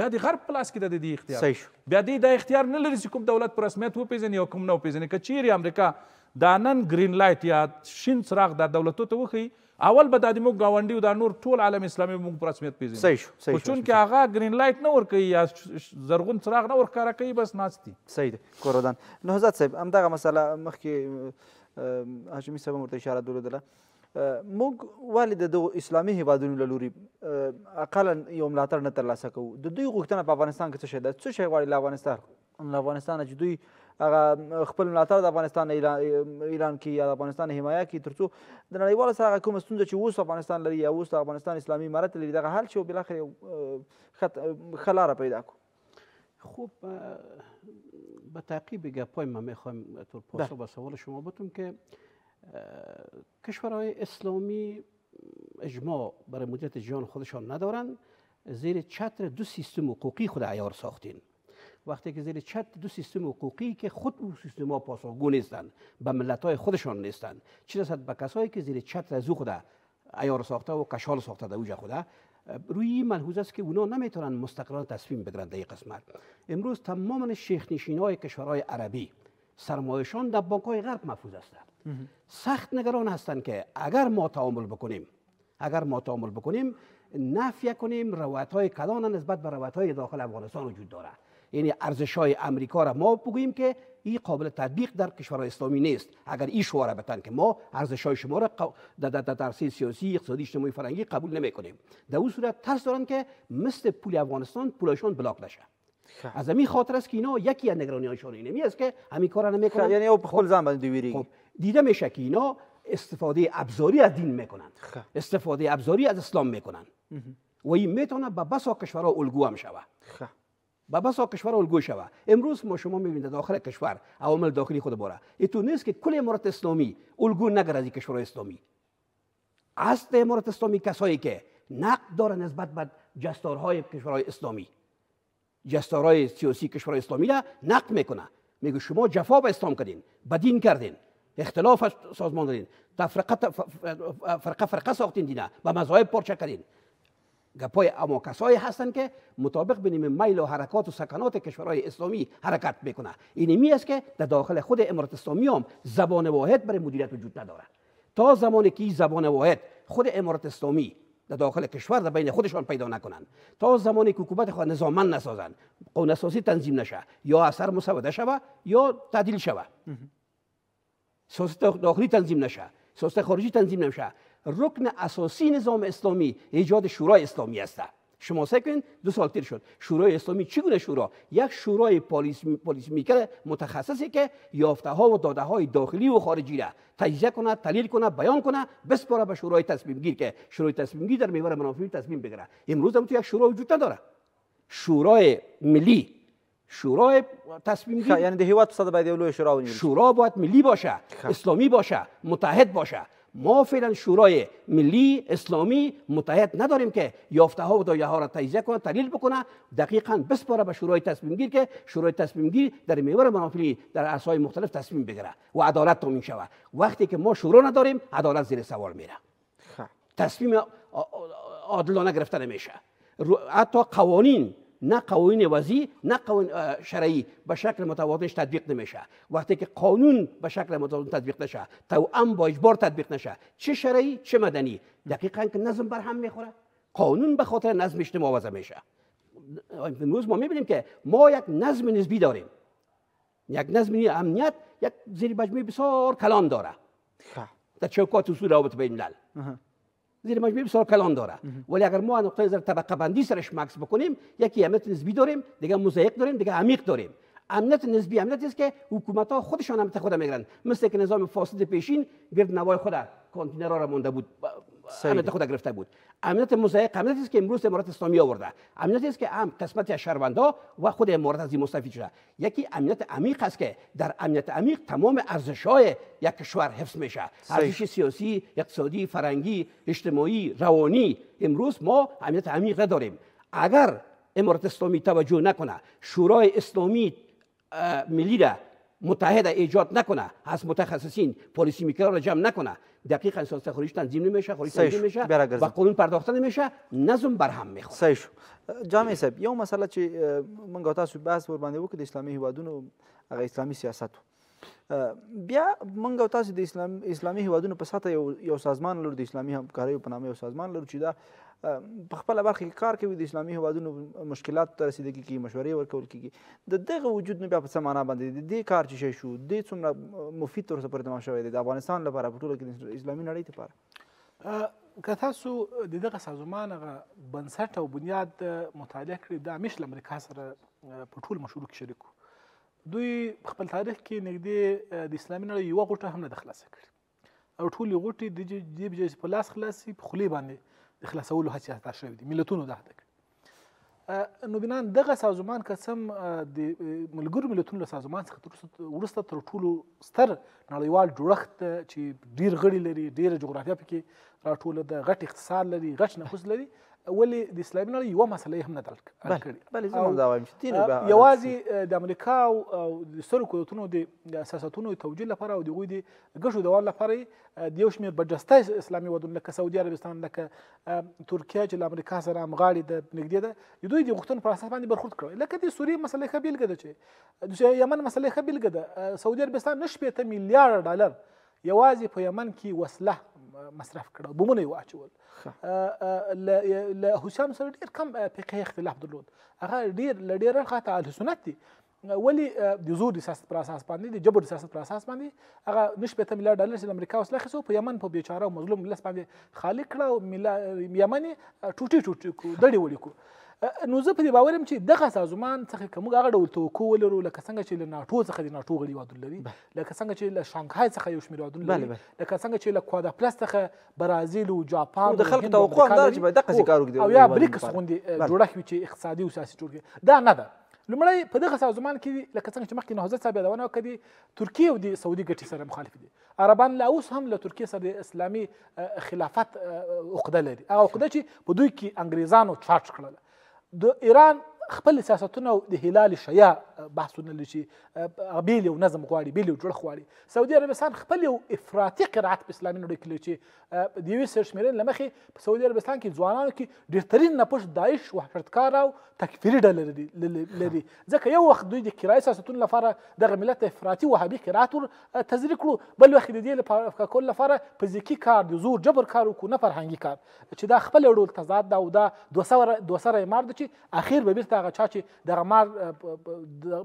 بیا د غرب په لاس کې د دې اختیار صحیح بیا دې دا اختیار نه لري چې کوم دولت په رسمیت وپېژني او کوم نه وپېژني که چیرې امریکا دا نن ګرین لایټ یا شین څراغ دا دولتو ته وښیي اول به دا د موږ ګاونډیو دا نور ټول عالم اسلامي موږ په رسمیت پېژني صحیح شو صحیح خو چونکې هغه ګرین لایټ نه ورکوي یا زرغون څراغ نه ورښکاره کوي بس ناست دي صحیح دی کورودان نهزاد صاحب همدغه مسله مخکې هاشمي صاحب هم ورته اشاره درلودله موږ ولې د دغو اسلامي هیوادونو له لوري اقلا یو ملاتړ نه ترلاسه کوو د دوی غوښتنه په افغانستان کې څه شی ده څه شی غواړي له افغانستان له افغانستانه چې دوی هغه خپل ملاتړ د افغانستان اعلان کړي یا د افغانستان حمایه کړي تر څو د نړیوالو سره هغه کومه ستونزه چې اوس افغانستان لري یا اوس د افغانستان اسلامي امارت لري دغه حل شي او بالاخره ښه لاره پیدا کړو خب به تعقیب گپای من میخوایم تو پاسخ به سوال شما بتون که کشورهای اسلامی اجماع برای مدیریت جان خودشان ندارند زیر چتر دو سیستم حقوقی خود عیار ساختین وقتی که زیر چت دو سیستم حقوقی که خود اون سیستم ها پاسخگو نیستند به ملت های خودشان نیستند چه رسد به کسایی که زیر چت از خود خوده ایار ساخته و کشال ساخته در اوجه خوده روی ملحوظ است که اونا نمیتونن مستقلانه تصمیم بگرند در قسمت امروز تمام شیخ نشین های کشورهای عربی سرمایشان در بانک های غرب محفوظ هستند سخت نگران هستند که اگر ما تعامل بکنیم اگر ما تعامل بکنیم نفی کنیم روایت های کلان نسبت به روایت های داخل افغانستان وجود دارد یعنی ارزش های امریکا را ما بگوییم که این قابل تطبیق در کشور اسلامی نیست اگر این شعار بتن که ما ارزش های شما را در درسی سیاسی اقتصادی اجتماعی فرنگی قبول نمی کنیم در اون صورت ترس دارن که مثل پول افغانستان پولشون بلاک نشه خب. از همین خاطر است که اینا یکی از نگرانیانشان اینه است که همین کارا نمیکنن خب، یعنی او خود زن دیویری خب دیده میشه که اینا استفاده ابزاری از دین میکنن خب. استفاده ابزاری از اسلام میکنن و این میتونه به بسا کشورها الگو هم شود به بسا کشور الگو شوه امروز ما شما میبینید داخل کشور عوامل داخلی خود باره ای تو نیست که کل امارت اسلامی الگو نگر از کشورهای اسلامی اصل امارات اسلامی کسایی که نقد داره نسبت به جستارهای کشورهای اسلامی جستارهای سیاسی کشور اسلامی را نقد میکنه میگه شما جفا به اسلام کردین بدین کردین اختلاف سازمان دارین تفرقه فرقه, فرقه ساختین دینه به مذاهب پرچه کردین گپای اما کسایی هستند که مطابق بنیم میل و حرکات و سکنات کشورهای اسلامی حرکت میکنه اینمی است که در داخل خود امارات اسلامی هم زبان واحد برای مدیریت وجود نداره تا زمانی که زبان واحد خود امارات اسلامی در داخل کشور در بین خودشان پیدا نکنند تا زمانی که حکومت خود نظامن نسازند قانون اساسی تنظیم نشه یا اثر مسوده شوه یا تعدیل شوه سیاست داخلی تنظیم نشه سیاست خارجی تنظیم نمیشه رکن اساسی نظام اسلامی ایجاد شورای اسلامی است شما سعی دو سال تیر شد شورای اسلامی چگونه شورا یک شورای پلیس پلیس میکر متخصصی که یافته ها و داده های داخلی و خارجی را تجزیه کنه تحلیل کنه بیان کنه بسپاره به شورای تصمیم گیر که شورای تصمیم گیر در میوار منافع تصمیم بگیره امروز هم تو یک شورا وجود نداره شورای ملی شورای تصمیم گیر یعنی صد باید شورا باید ملی باشه خب. اسلامی باشه متحد باشه ما فعلا شورای ملی اسلامی متحد نداریم که یافته ها و دایه ها را تجزیه کنه تحلیل بکنه دقیقا بسپاره به شورای تصمیم گیر که شورای تصمیم گیر در میور منافلی در های مختلف تصمیم بگیره و عدالت تامین شود وقتی که ما شورا نداریم عدالت زیر سوال میره خب. تصمیم عادلانه گرفته نمیشه حتی قوانین نه قوانین وضعی نه قوانین شرعی به شکل متوازنش تطبیق نمیشه وقتی که قانون به شکل متوازن تطبیق نشه توام با اجبار تطبیق نشه چه شرعی چه مدنی دقیقا که نظم بر هم میخوره قانون به خاطر نظم اجتماع وضع میشه امروز ما میبینیم که ما یک نظم نسبی داریم یک نظم امنیت یک زیر بجمه بسیار کلان داره در خب. چوکات اصول روابط بین الملل زیر مجموعه بسیار کلان داره ولی اگر ما نقطه نظر طبقه بندی سرش مکس بکنیم یکی امنیت نسبی داریم دیگه مزایق داریم دیگه عمیق داریم امنیت نسبی امنیت است که حکومت ها خودشان هم خود میگیرند مثل که نظام فاسد پیشین گرد نوای خود کانتینر را مونده بود امنیت خود گرفته بود امنیت مزایق امنیتی است که امروز امارات اسلامی آورده امنیتی است که هم قسمت از شهروندا و خود امارات از مستفید شده یکی امنیت عمیق است که در امنیت عمیق تمام های یک کشور حفظ میشه ارزش سیاسی اقتصادی فرنگی اجتماعی روانی امروز ما امنیت عمیق نداریم اگر امارات اسلامی توجه نکنه شورای اسلامی ملی را متحده ایجاد نکنه از متخصصین پالیسی میکر را جمع نکنه دقیق احساس خروج تنظیم نمیشه خروج تنظیم میشه و قانون پرداخته نمیشه نظم بر هم میخوره صحیح شو جامع صاحب یو مسله چې من غواړم تاسو بحث ور باندې وکړو د اسلامي هیوادونو هغه اسلامي سیاست بیا منګه تاسو د اسلام اسلامي هیوادونو په ساته یو یو سازمان لور د اسلامي همکارۍ په نامه یو سازمان لور چې دا په خپل برخه کې کار کوي د اسلامي هوادونو مشکلات ته رسیدګي کې مشورې ورکول کیږي د دغه وجود نه بیا په څه معنا باندې د کار چې شی شو د څومره مفید تر سپر تمام شوی دی د افغانستان لپاره په ټوله کې د اسلامي نړۍ لپاره که تاسو د دغه سازمان هغه بنسټ او بنیاد مطالعه کړئ دا مش امریکا سره په ټول مشروع کې شریک دوی خپل تاریخ کې نږدې د اسلامي نړۍ یو غوټه هم نه خلاص کړ او ټول غوټي د جیب جیب په لاس خلاصي په خلی باندې د خلاصولو هڅې اته شوې دي ملتونو ده کړ نو بنان دغه سازمان قسم د ملګرو ملتونو له سازمان څخه ورسته تر ټولو ستر نړیوال جوړښت چې ډیر غړي لري ډیر جغرافیه پکې راټوله ده غټ اقتصاد لري غټ نفوس لري ولې د اسلامي نړۍ یو مسله هم نه دل کړي بل زموږ دا وایم چې دین به یوازې د امریکا او د سترو قدرتونو د اساساتونو توجیه لپاره او د غوی د ګښو دوام لپاره د یو شمېر بجسته اسلامي ودون لکه سعودي عربستان لکه ترکیه چې له امریکا سره همغاړي د نږدې ده د دوی د غوښتنو پر اساس باندې برخورد کړی لکه د سوریې مسله ښه بېلګه ده چې د یمن مسله ښه بېلګه ده سعودي عربستان نه شپېته میلیارډ ډالر یوازې په یمن کې وسله مصرف کړه بمونه یې واچول له حسام سره ډیر کم فقهي اختلاف درلود هغه ډیر له ډیر اړخه تعالی سنت دي ولی د زور د سیاست پر اساس باندې د جبر د سیاست پر اساس باندې هغه نشبه ته میلیارډ ډالر چې امریکا وسله خسو په یمن په بیچاره مظلوم لس باندې خالق کړه او یمن ټوټي ټوټي کو دړي وړي کو نو زه په دې باور یم چې دغه سازمان څخه کوم هغه ډول توقع ولرو لکه څنګه چې له ناټو څخه د ناټو غړي وادون لري لکه څنګه چې له شانګهای څخه یو شمېر وادون لري لکه څنګه چې له کوادا پلس څخه برازیل او جاپان د خلکو توقع هم دا چې باید دغه کار وکړي او یا بریکس غوندې جوړښت وي چې اقتصادي او سیاسي جوړښت دا نه ده لمړی په دغه سازمان کې لکه څنګه چې مخکې نهضت صاحب یادونه وکړه ترکیه او د سعودي ګټې سره مخالف دي عربان لا اوس هم له ترکیه سره د اسلامي خلافت عقده لري هغه عقده چې په دوی کې انګریزانو چارج کړله د ایران خپل سیاستونه د هلال شیا بحثونه لشي بیل او نظم غواړي بیل او جوړ غواړي سعودي عربستان خپل یو افراطي قرائت په اسلامي نړۍ کې لچي د یو سر شمیرې لمخې په سعودي عربستان کې ځوانانو کې ډېر ترين نه پښ داعش وحشتکار او تکفیری ډلې لري ځکه یو وخت دوی د کرای سیاستونو لپاره د ملت افراطي وهابي قرائت تزریق کړو بل وخت د دې لپاره کول لپاره فزیکی کار د زور جبر کار وکړو نه فرهنګي کار چې دا خپل ډول تضاد دا او دا 200 200 مار دي چې اخیر به بیرته بیرته هغه چا چې دغه مار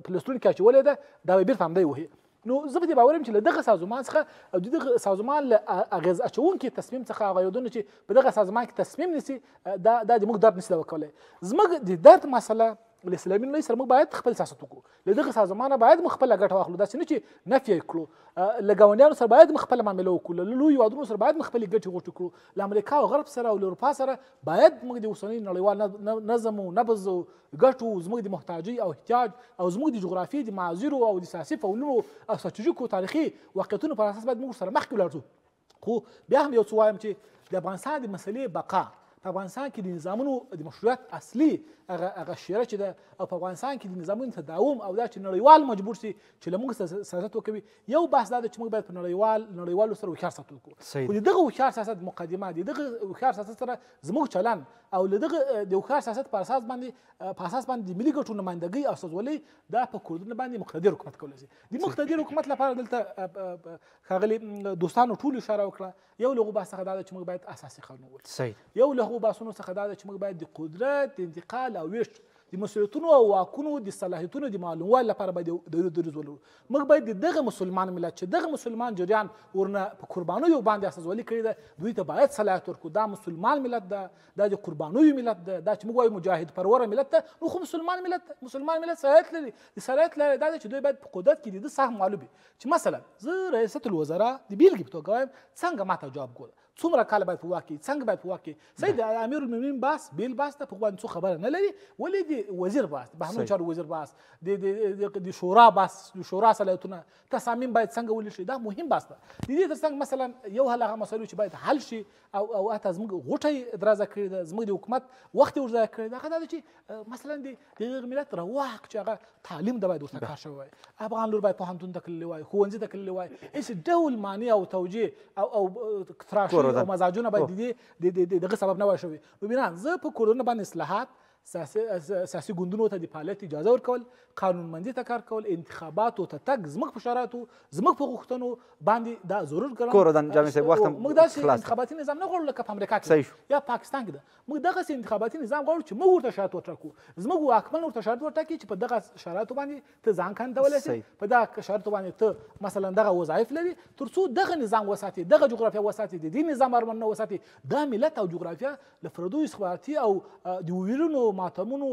فلسطین کې اچولې ده دا به بیرته همدی وهي نو زه په دې باور یم چې له دغه سازمان څخه او دغه سازمان له اغېز اچوونکي تصمیم څخه هغه یودونه چې په دغه سازمان کې تصمیم نیسي دا دا زموږ درد نشي دا وکولی زموږ د درد مسله له اسلامي نړۍ سره موږ باید خپل سیاست وکړو له دغه سازمانه باید موږ خپله ګټه واخلو داسې نه چې نفي یې کړو له ګاونډیانو سره باید موږ خپله معامله وکړو له لویو هېوادونو سره باید موږ خپلې ګټې غوټې کړو له امریکا او غرب سره او له اروپا سره باید موږ د اوسني نړیوال نظم او نبض او ګټو زموږ د محتاجۍ او احتیاج او زموږ د جغرافیې د معاذیرو او د سیاسي فونونو او ستراتیژیکو تاریخي واقعیتونو پر اساس باید موږ سره مخکې ولاړ شو خو بیا هم یو څه وایم چې د افغانستان د مسلې بقا په افغانستان کې د نظامونو د مشروعیت اصلي هغه هغه شیره چې د په افغانستان کې د نظامونو تداوم او دا چې نړیوال مجبور شي چې له موږ سیاست وکوي یو بحث دا ده چې موږ باید په نړیوال نړیوالو سره هوښیار سیاست وکړو خو دغه هوښیار سیاست مقدمه دي دغه هوښیار سیاست سره زموږ چلن او له دغه د هوښیار سیاست پر اساس باندې په اساس باندې ملي ګټو نمائندګۍ او سازولۍ دا په کورونه باندې مقتدر حکومت کولی شي د مقتدر حکومت لپاره دلته ښاغلي دوستانو ټول اشاره وکړه یو لغو بحث څخه دا چې موږ باید اساسي قانون ولرو یو لغو بحثونو څخه دا چې موږ باید د قدرت د انتقال او ویش د مسولیتونو او واکونو د صلاحیتونو د معلوموالي لپاره باید د دریز ولرو موږ باید دغه مسلمان ملت چې دغه مسلمان جریان ورنه په قربانیو باندې اساسولي کړی ده دوی ته باید صلاحیت ورکړو دا مسلمان ملت ده دا د قربانیو ملت ده دا چې موږ وایو مجاهد پروره ملت ده نو خو مسلمان ملت ده مسلمان ملت صلاحیت لري د صلاحیت لري دا چې دوی باید په قدرت کې د سهم معلومي چې مثلا زه رئیست الوزرا د بیلګې په توګه وایم څنګه ماته جواب ګوره څومره کال باید په واک کې څنګه باید په واک کې صحیح د امیر المؤمنین باس بیل باس ته په باندې څه خبره نه لري ولې د وزیر باس بهرنیو چارو وزیر باس د د د شورا باس د شورا صلاحیتونه تصامیم باید څنګه ولې شي دا مهم باس ده د دې ترڅنګ مثلا یو هل هغه مسایلو چې باید حل شي او او اته زموږ غوټه درازه کړې ده زموږ د حکومت وخت ورزه کړی دا دا چې مثلا د دغه ملت رواق چې هغه تعلیم د باید ورته کار شوی وای افغان لور باید پوهنتون ته تللی وای ښوونځي ته تللی وای هیڅ ډول معنی او توجیه او او تراشه او مزاجونه باید د دې دغه سبب نه وای شوي ببینان زه په کورونه باندې اصلاحات سیاسي ګوندونو ته د فعالیت اجازه ورکول قانونمندي ته کار کول انتخاباتو ته تګ زموږ په شرایطو زموږ په غوښتنو باندې دا ضرور ګڼم کوردن جامع صاحب وخت موږ داسې انتخاباتي نظام نه غواړو لکه په امریکا کې یا پاکستان کې ده موږ دغسې انتخاباتي نظام غواړو چې موږ ورته شرایط وټاکو زموږ واکمن ورته شرایط وټاکي چې په دغه شرایطو باندې ته ځان کندولی شي په دغه شرایطو باندې ته مثلا دغه وظایف لري تر څو دغه نظام وساتي دغه جغرافیه وساتي د دې نظام اړمنه وساتي دا ملت او جغرافیه له فردو استخباراتي او د ویرونو ماتمونو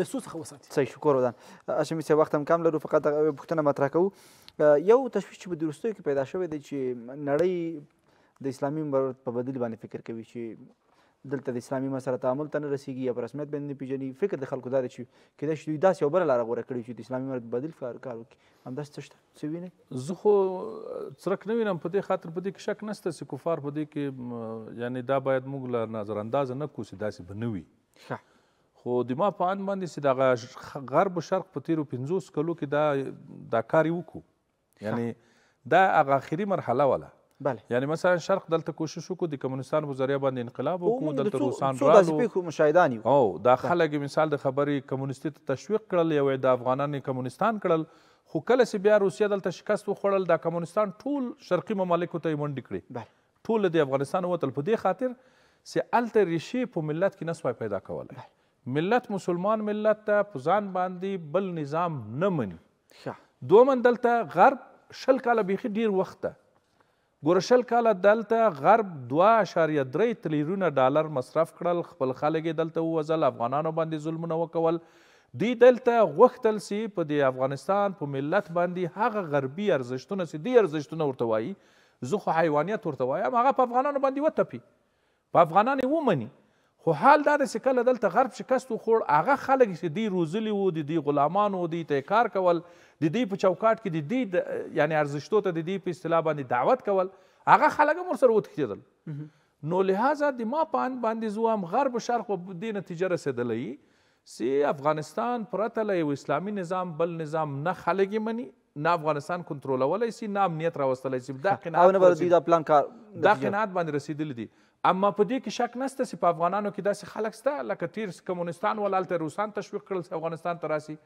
د سوس خو ساتي صحیح شکر ودان چې مې وخت هم کم لرو فقط پوښتنه مطرح کوو یو تشویش چې په درستو کې پیدا شوی دی چې نړۍ د اسلامي مبارک په بدل باندې فکر کوي چې دلته د اسلامي مسره تعامل ته نه رسیږي یا په رسمیت باندې نه پیژني فکر د خلکو دا دی چې کېدای شي دوی داسې یو بله لاره غوره کړي چې د اسلامي مرګ بدیل کار وکړي همداسې څه شته څه وینئ زه خو څرک نه وینم په دې خاطر په دې کې شک نشته چې کفار په دې کې یعنې دا باید موږ له نظراندازه نه کړو چې داسې به نه وي خو د ما په اند باندې چې دغه غرب او شرق په تیرو پنځوس کلو کې دا دا کار یې وکړو یعنی دا هغه آخري مرحله وله بله یعنی مثلا شرق دلته کوشش وکړو د کمونستان په ذریعه باندې انقلاب وکړو دلته روسان راغلو مشاهدان یو او دا خلک مثال د خبرې کمونیستي ته تشویق کړل یو د افغانان کمونستان کړل خو کله چې بیا روسیه دلته شکست وخوړل دا کمونستان ټول شرقي ممالکو ته یې منډې کړې ټول د افغانستان وتل په دې خاطر سي الته ریشې په ملت کې نسوای پیدا کولای ملت مسلمان ملت ته په ځان باندې بل نظام نه مني دومن دلته غرب شل کاله بیخي ډیر وخت ده ګوره شل کاله دلته غرب دوه اعشاریه درې تریلیونه ډالر مصرف کړل خپل خلک یې دلته ووزل افغانانو باندې ظلمونه وکول دی دلته غوښتل سي په د افغانستان په ملت باندې هغه غربي ارزښتونه سي دی ارزښتونه ورته وایي زه خو حیوانیت ورته وایم هغه په افغانانو باندې وتپي په افغانان یې ومني خو حال دا دی چې کله دلته غرب شکست وخوړ هغه خلک چې دوی روزلي وو د دوی غلامان وو دوی ته کار کول د دوی په چوکاټ کې د دوی یعنی ارزښتو ته د دوی په اصطلاح باندې دعوت کول هغه خلک هم ورسره وتښتېدل نو لهذا د ما په اند باندې زه هم غرب و شرق په دې نتیجه رسېدلی سی افغانستان پرته له یو اسلامي نظام بل نظام نه خلک مني نه افغانستان کنټرولولی سي نه امنیت راوستلی سي دا قناعت او نه به دوی دا پلان کار دا قناعت باندې رسېدلی دي اما په دې کې شک نشته چې په افغانانو کې داسې خلک شته لکه تیر کمونستان ول هلته روسان تشویق کړل چې افغانستان ته راسي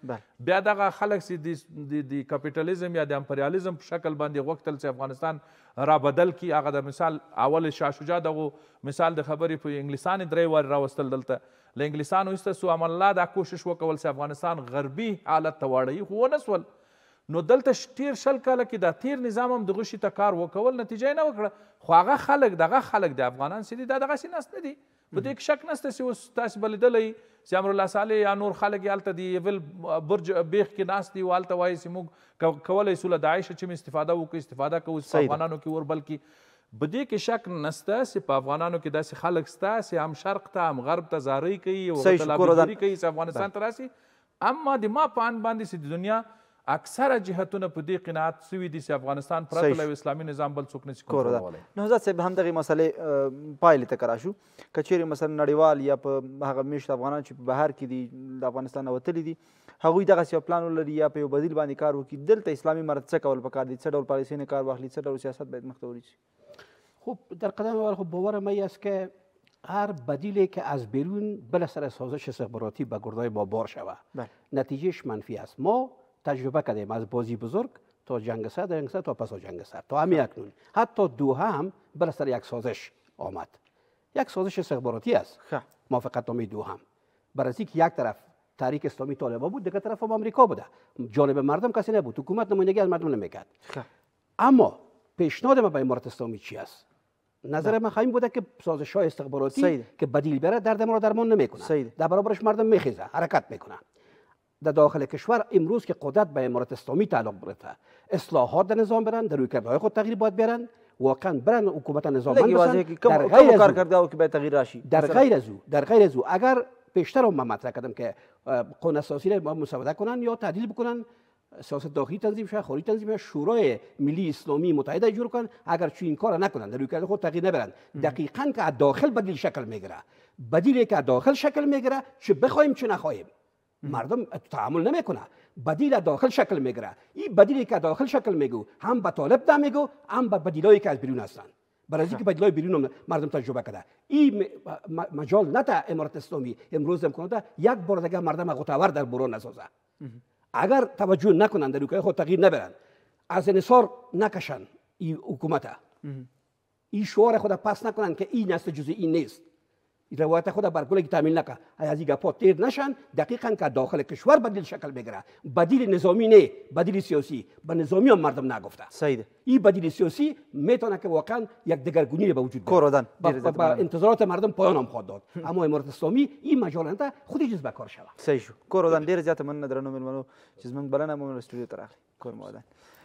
بیا دغه خلک چې د د کپیټالیزم یا د امپریالیزم په شکل باندې غوښتل چې افغانستان را بدل کی هغه د مثال اول شاه شجاع دغه مثال د خبرې په انګلیسان درې وار راوستل دلته له انګلیسانو ایسته سو امان الله دا کوشش وکول چې افغانستان غربي حالت ته واړوي خو ونه سول نو دلته تیر شل کاله کې دا تیر نظام هم دغه شي ته کار وکول نتیجه نه وکړه خو هغه خلک دغه خلک د افغانان سي دي دا دغسې ناس نه دي په دې کې شک نشته چې اوس تاسو به لیدلی چې امر الله صالح یا نور خلک یې هلته دي بل برج بیخ کې ناست دي او هلته وایي چې موږ کولی سو له داعشه چې مې استفاده وکړو استفاده کوو افغانانو کې ور بلکې په دې کې شک نسته چې په افغانانو کې داسې خلک سته چې هم شرق ته هم غرب ته زارۍ کوي او کوي چې افغانستان ته راسي اما د ما په اند باندې چې د دنیا اکثره جهتونه په دې قناعت سوي دي چې افغانستان پرته له اسلامي نظام بل څوک نشي کنټرولولی نهزاد صاحب همدغې مسلې پایلې ته که راشو که چیرې مثلا نړیوال یا په هغه میشت افغانان چې په بهر کې دي د افغانستان نه وتلي دي هغوی دغسې یو پلان ولري یا په یو بدیل باندې کار وکړي دلته اسلامي مرد څه کول پکار دي څه ډول پالیسۍ نه کار واخلي څه ډول سیاست باید مخته وریسي خب در قدم اول خب باورم است که هر بدیلی که از بیرون بلا سر سازش استخباراتی به گردای ما بار شود نتیجهش منفی است ما تجربه کردیم از بازی بزرگ تا جنگ سر جنگ سر تا پس جنگ سر تا همین اکنون حتی دو هم بر سر یک سازش آمد یک سازش استخباراتی است خب. موافقت نامه دو هم بر که یک طرف تحریک اسلامی طالبا بود دیگر طرف هم آمریکا بوده جانب مردم کسی نبود حکومت نمایندگی از مردم نمیکرد خب. اما پیشنهاد ما به امارت اسلامی چی است نظر من همین بوده که سازش های استخباراتی سیده. که بدیل بره درد ما را درمان نمیکنه در برابرش مردم میخیزه حرکت میکنه در داخل کشور امروز که قدرت به امارت اسلامی تعلق برده اصلاحات در نظام برن در رویکردهای خود تغییر باید برن واقعا برن حکومت نظام بسن در غیر کار کرده او که به تغییر راشی در غیر از او در غیر از او اگر پیشتر هم مطرح کردم که قانون اساسی را مسوده کنن یا تعدیل بکنن سیاست داخلی تنظیم شه خوری تنظیم شه شورای ملی اسلامی متحده جور کن اگر چی این کار نکنن در رویکرد خود تغییر نبرن دقیقاً که داخل بدیل شکل میگیره بدیلی که داخل شکل میگیره چه بخوایم چه نخواهیم مردم تعامل نمیکنه بدیل داخل شکل میگیره این بدیلی که داخل شکل میگو هم به طالب ده میگو هم به بدیلایی که از بیرون هستن برای اینکه خب. بدیلای بیرون مردم تجربه کرده این مجال نتا امارت اسلامی امروز کنه یک بار دیگه مردم غوتور در برون نسازه اگر توجه نکنند در که خود تغییر نبرن از انصار نکشن این حکومت این شعار خود پس نکنند که این نسل جز این نیست روایت خود بر کلگی تامین نکه از این گپا تیر نشن دقیقا که داخل کشور بدیل شکل بگیره بدیل نظامی نه بدیل سیاسی به نظامی هم مردم نگفته سید این بدیل سیاسی میتونه که واقعا یک دگرگونی به وجود بیاره با انتظارات مردم پایان هم خواهد داد اما امارت اسلامی این مجال انده خودی جز به کار شوه صحیح شو کورودان دیر زیات من ندرنم من چیز من بلنه من استودیو تراخ کور مودان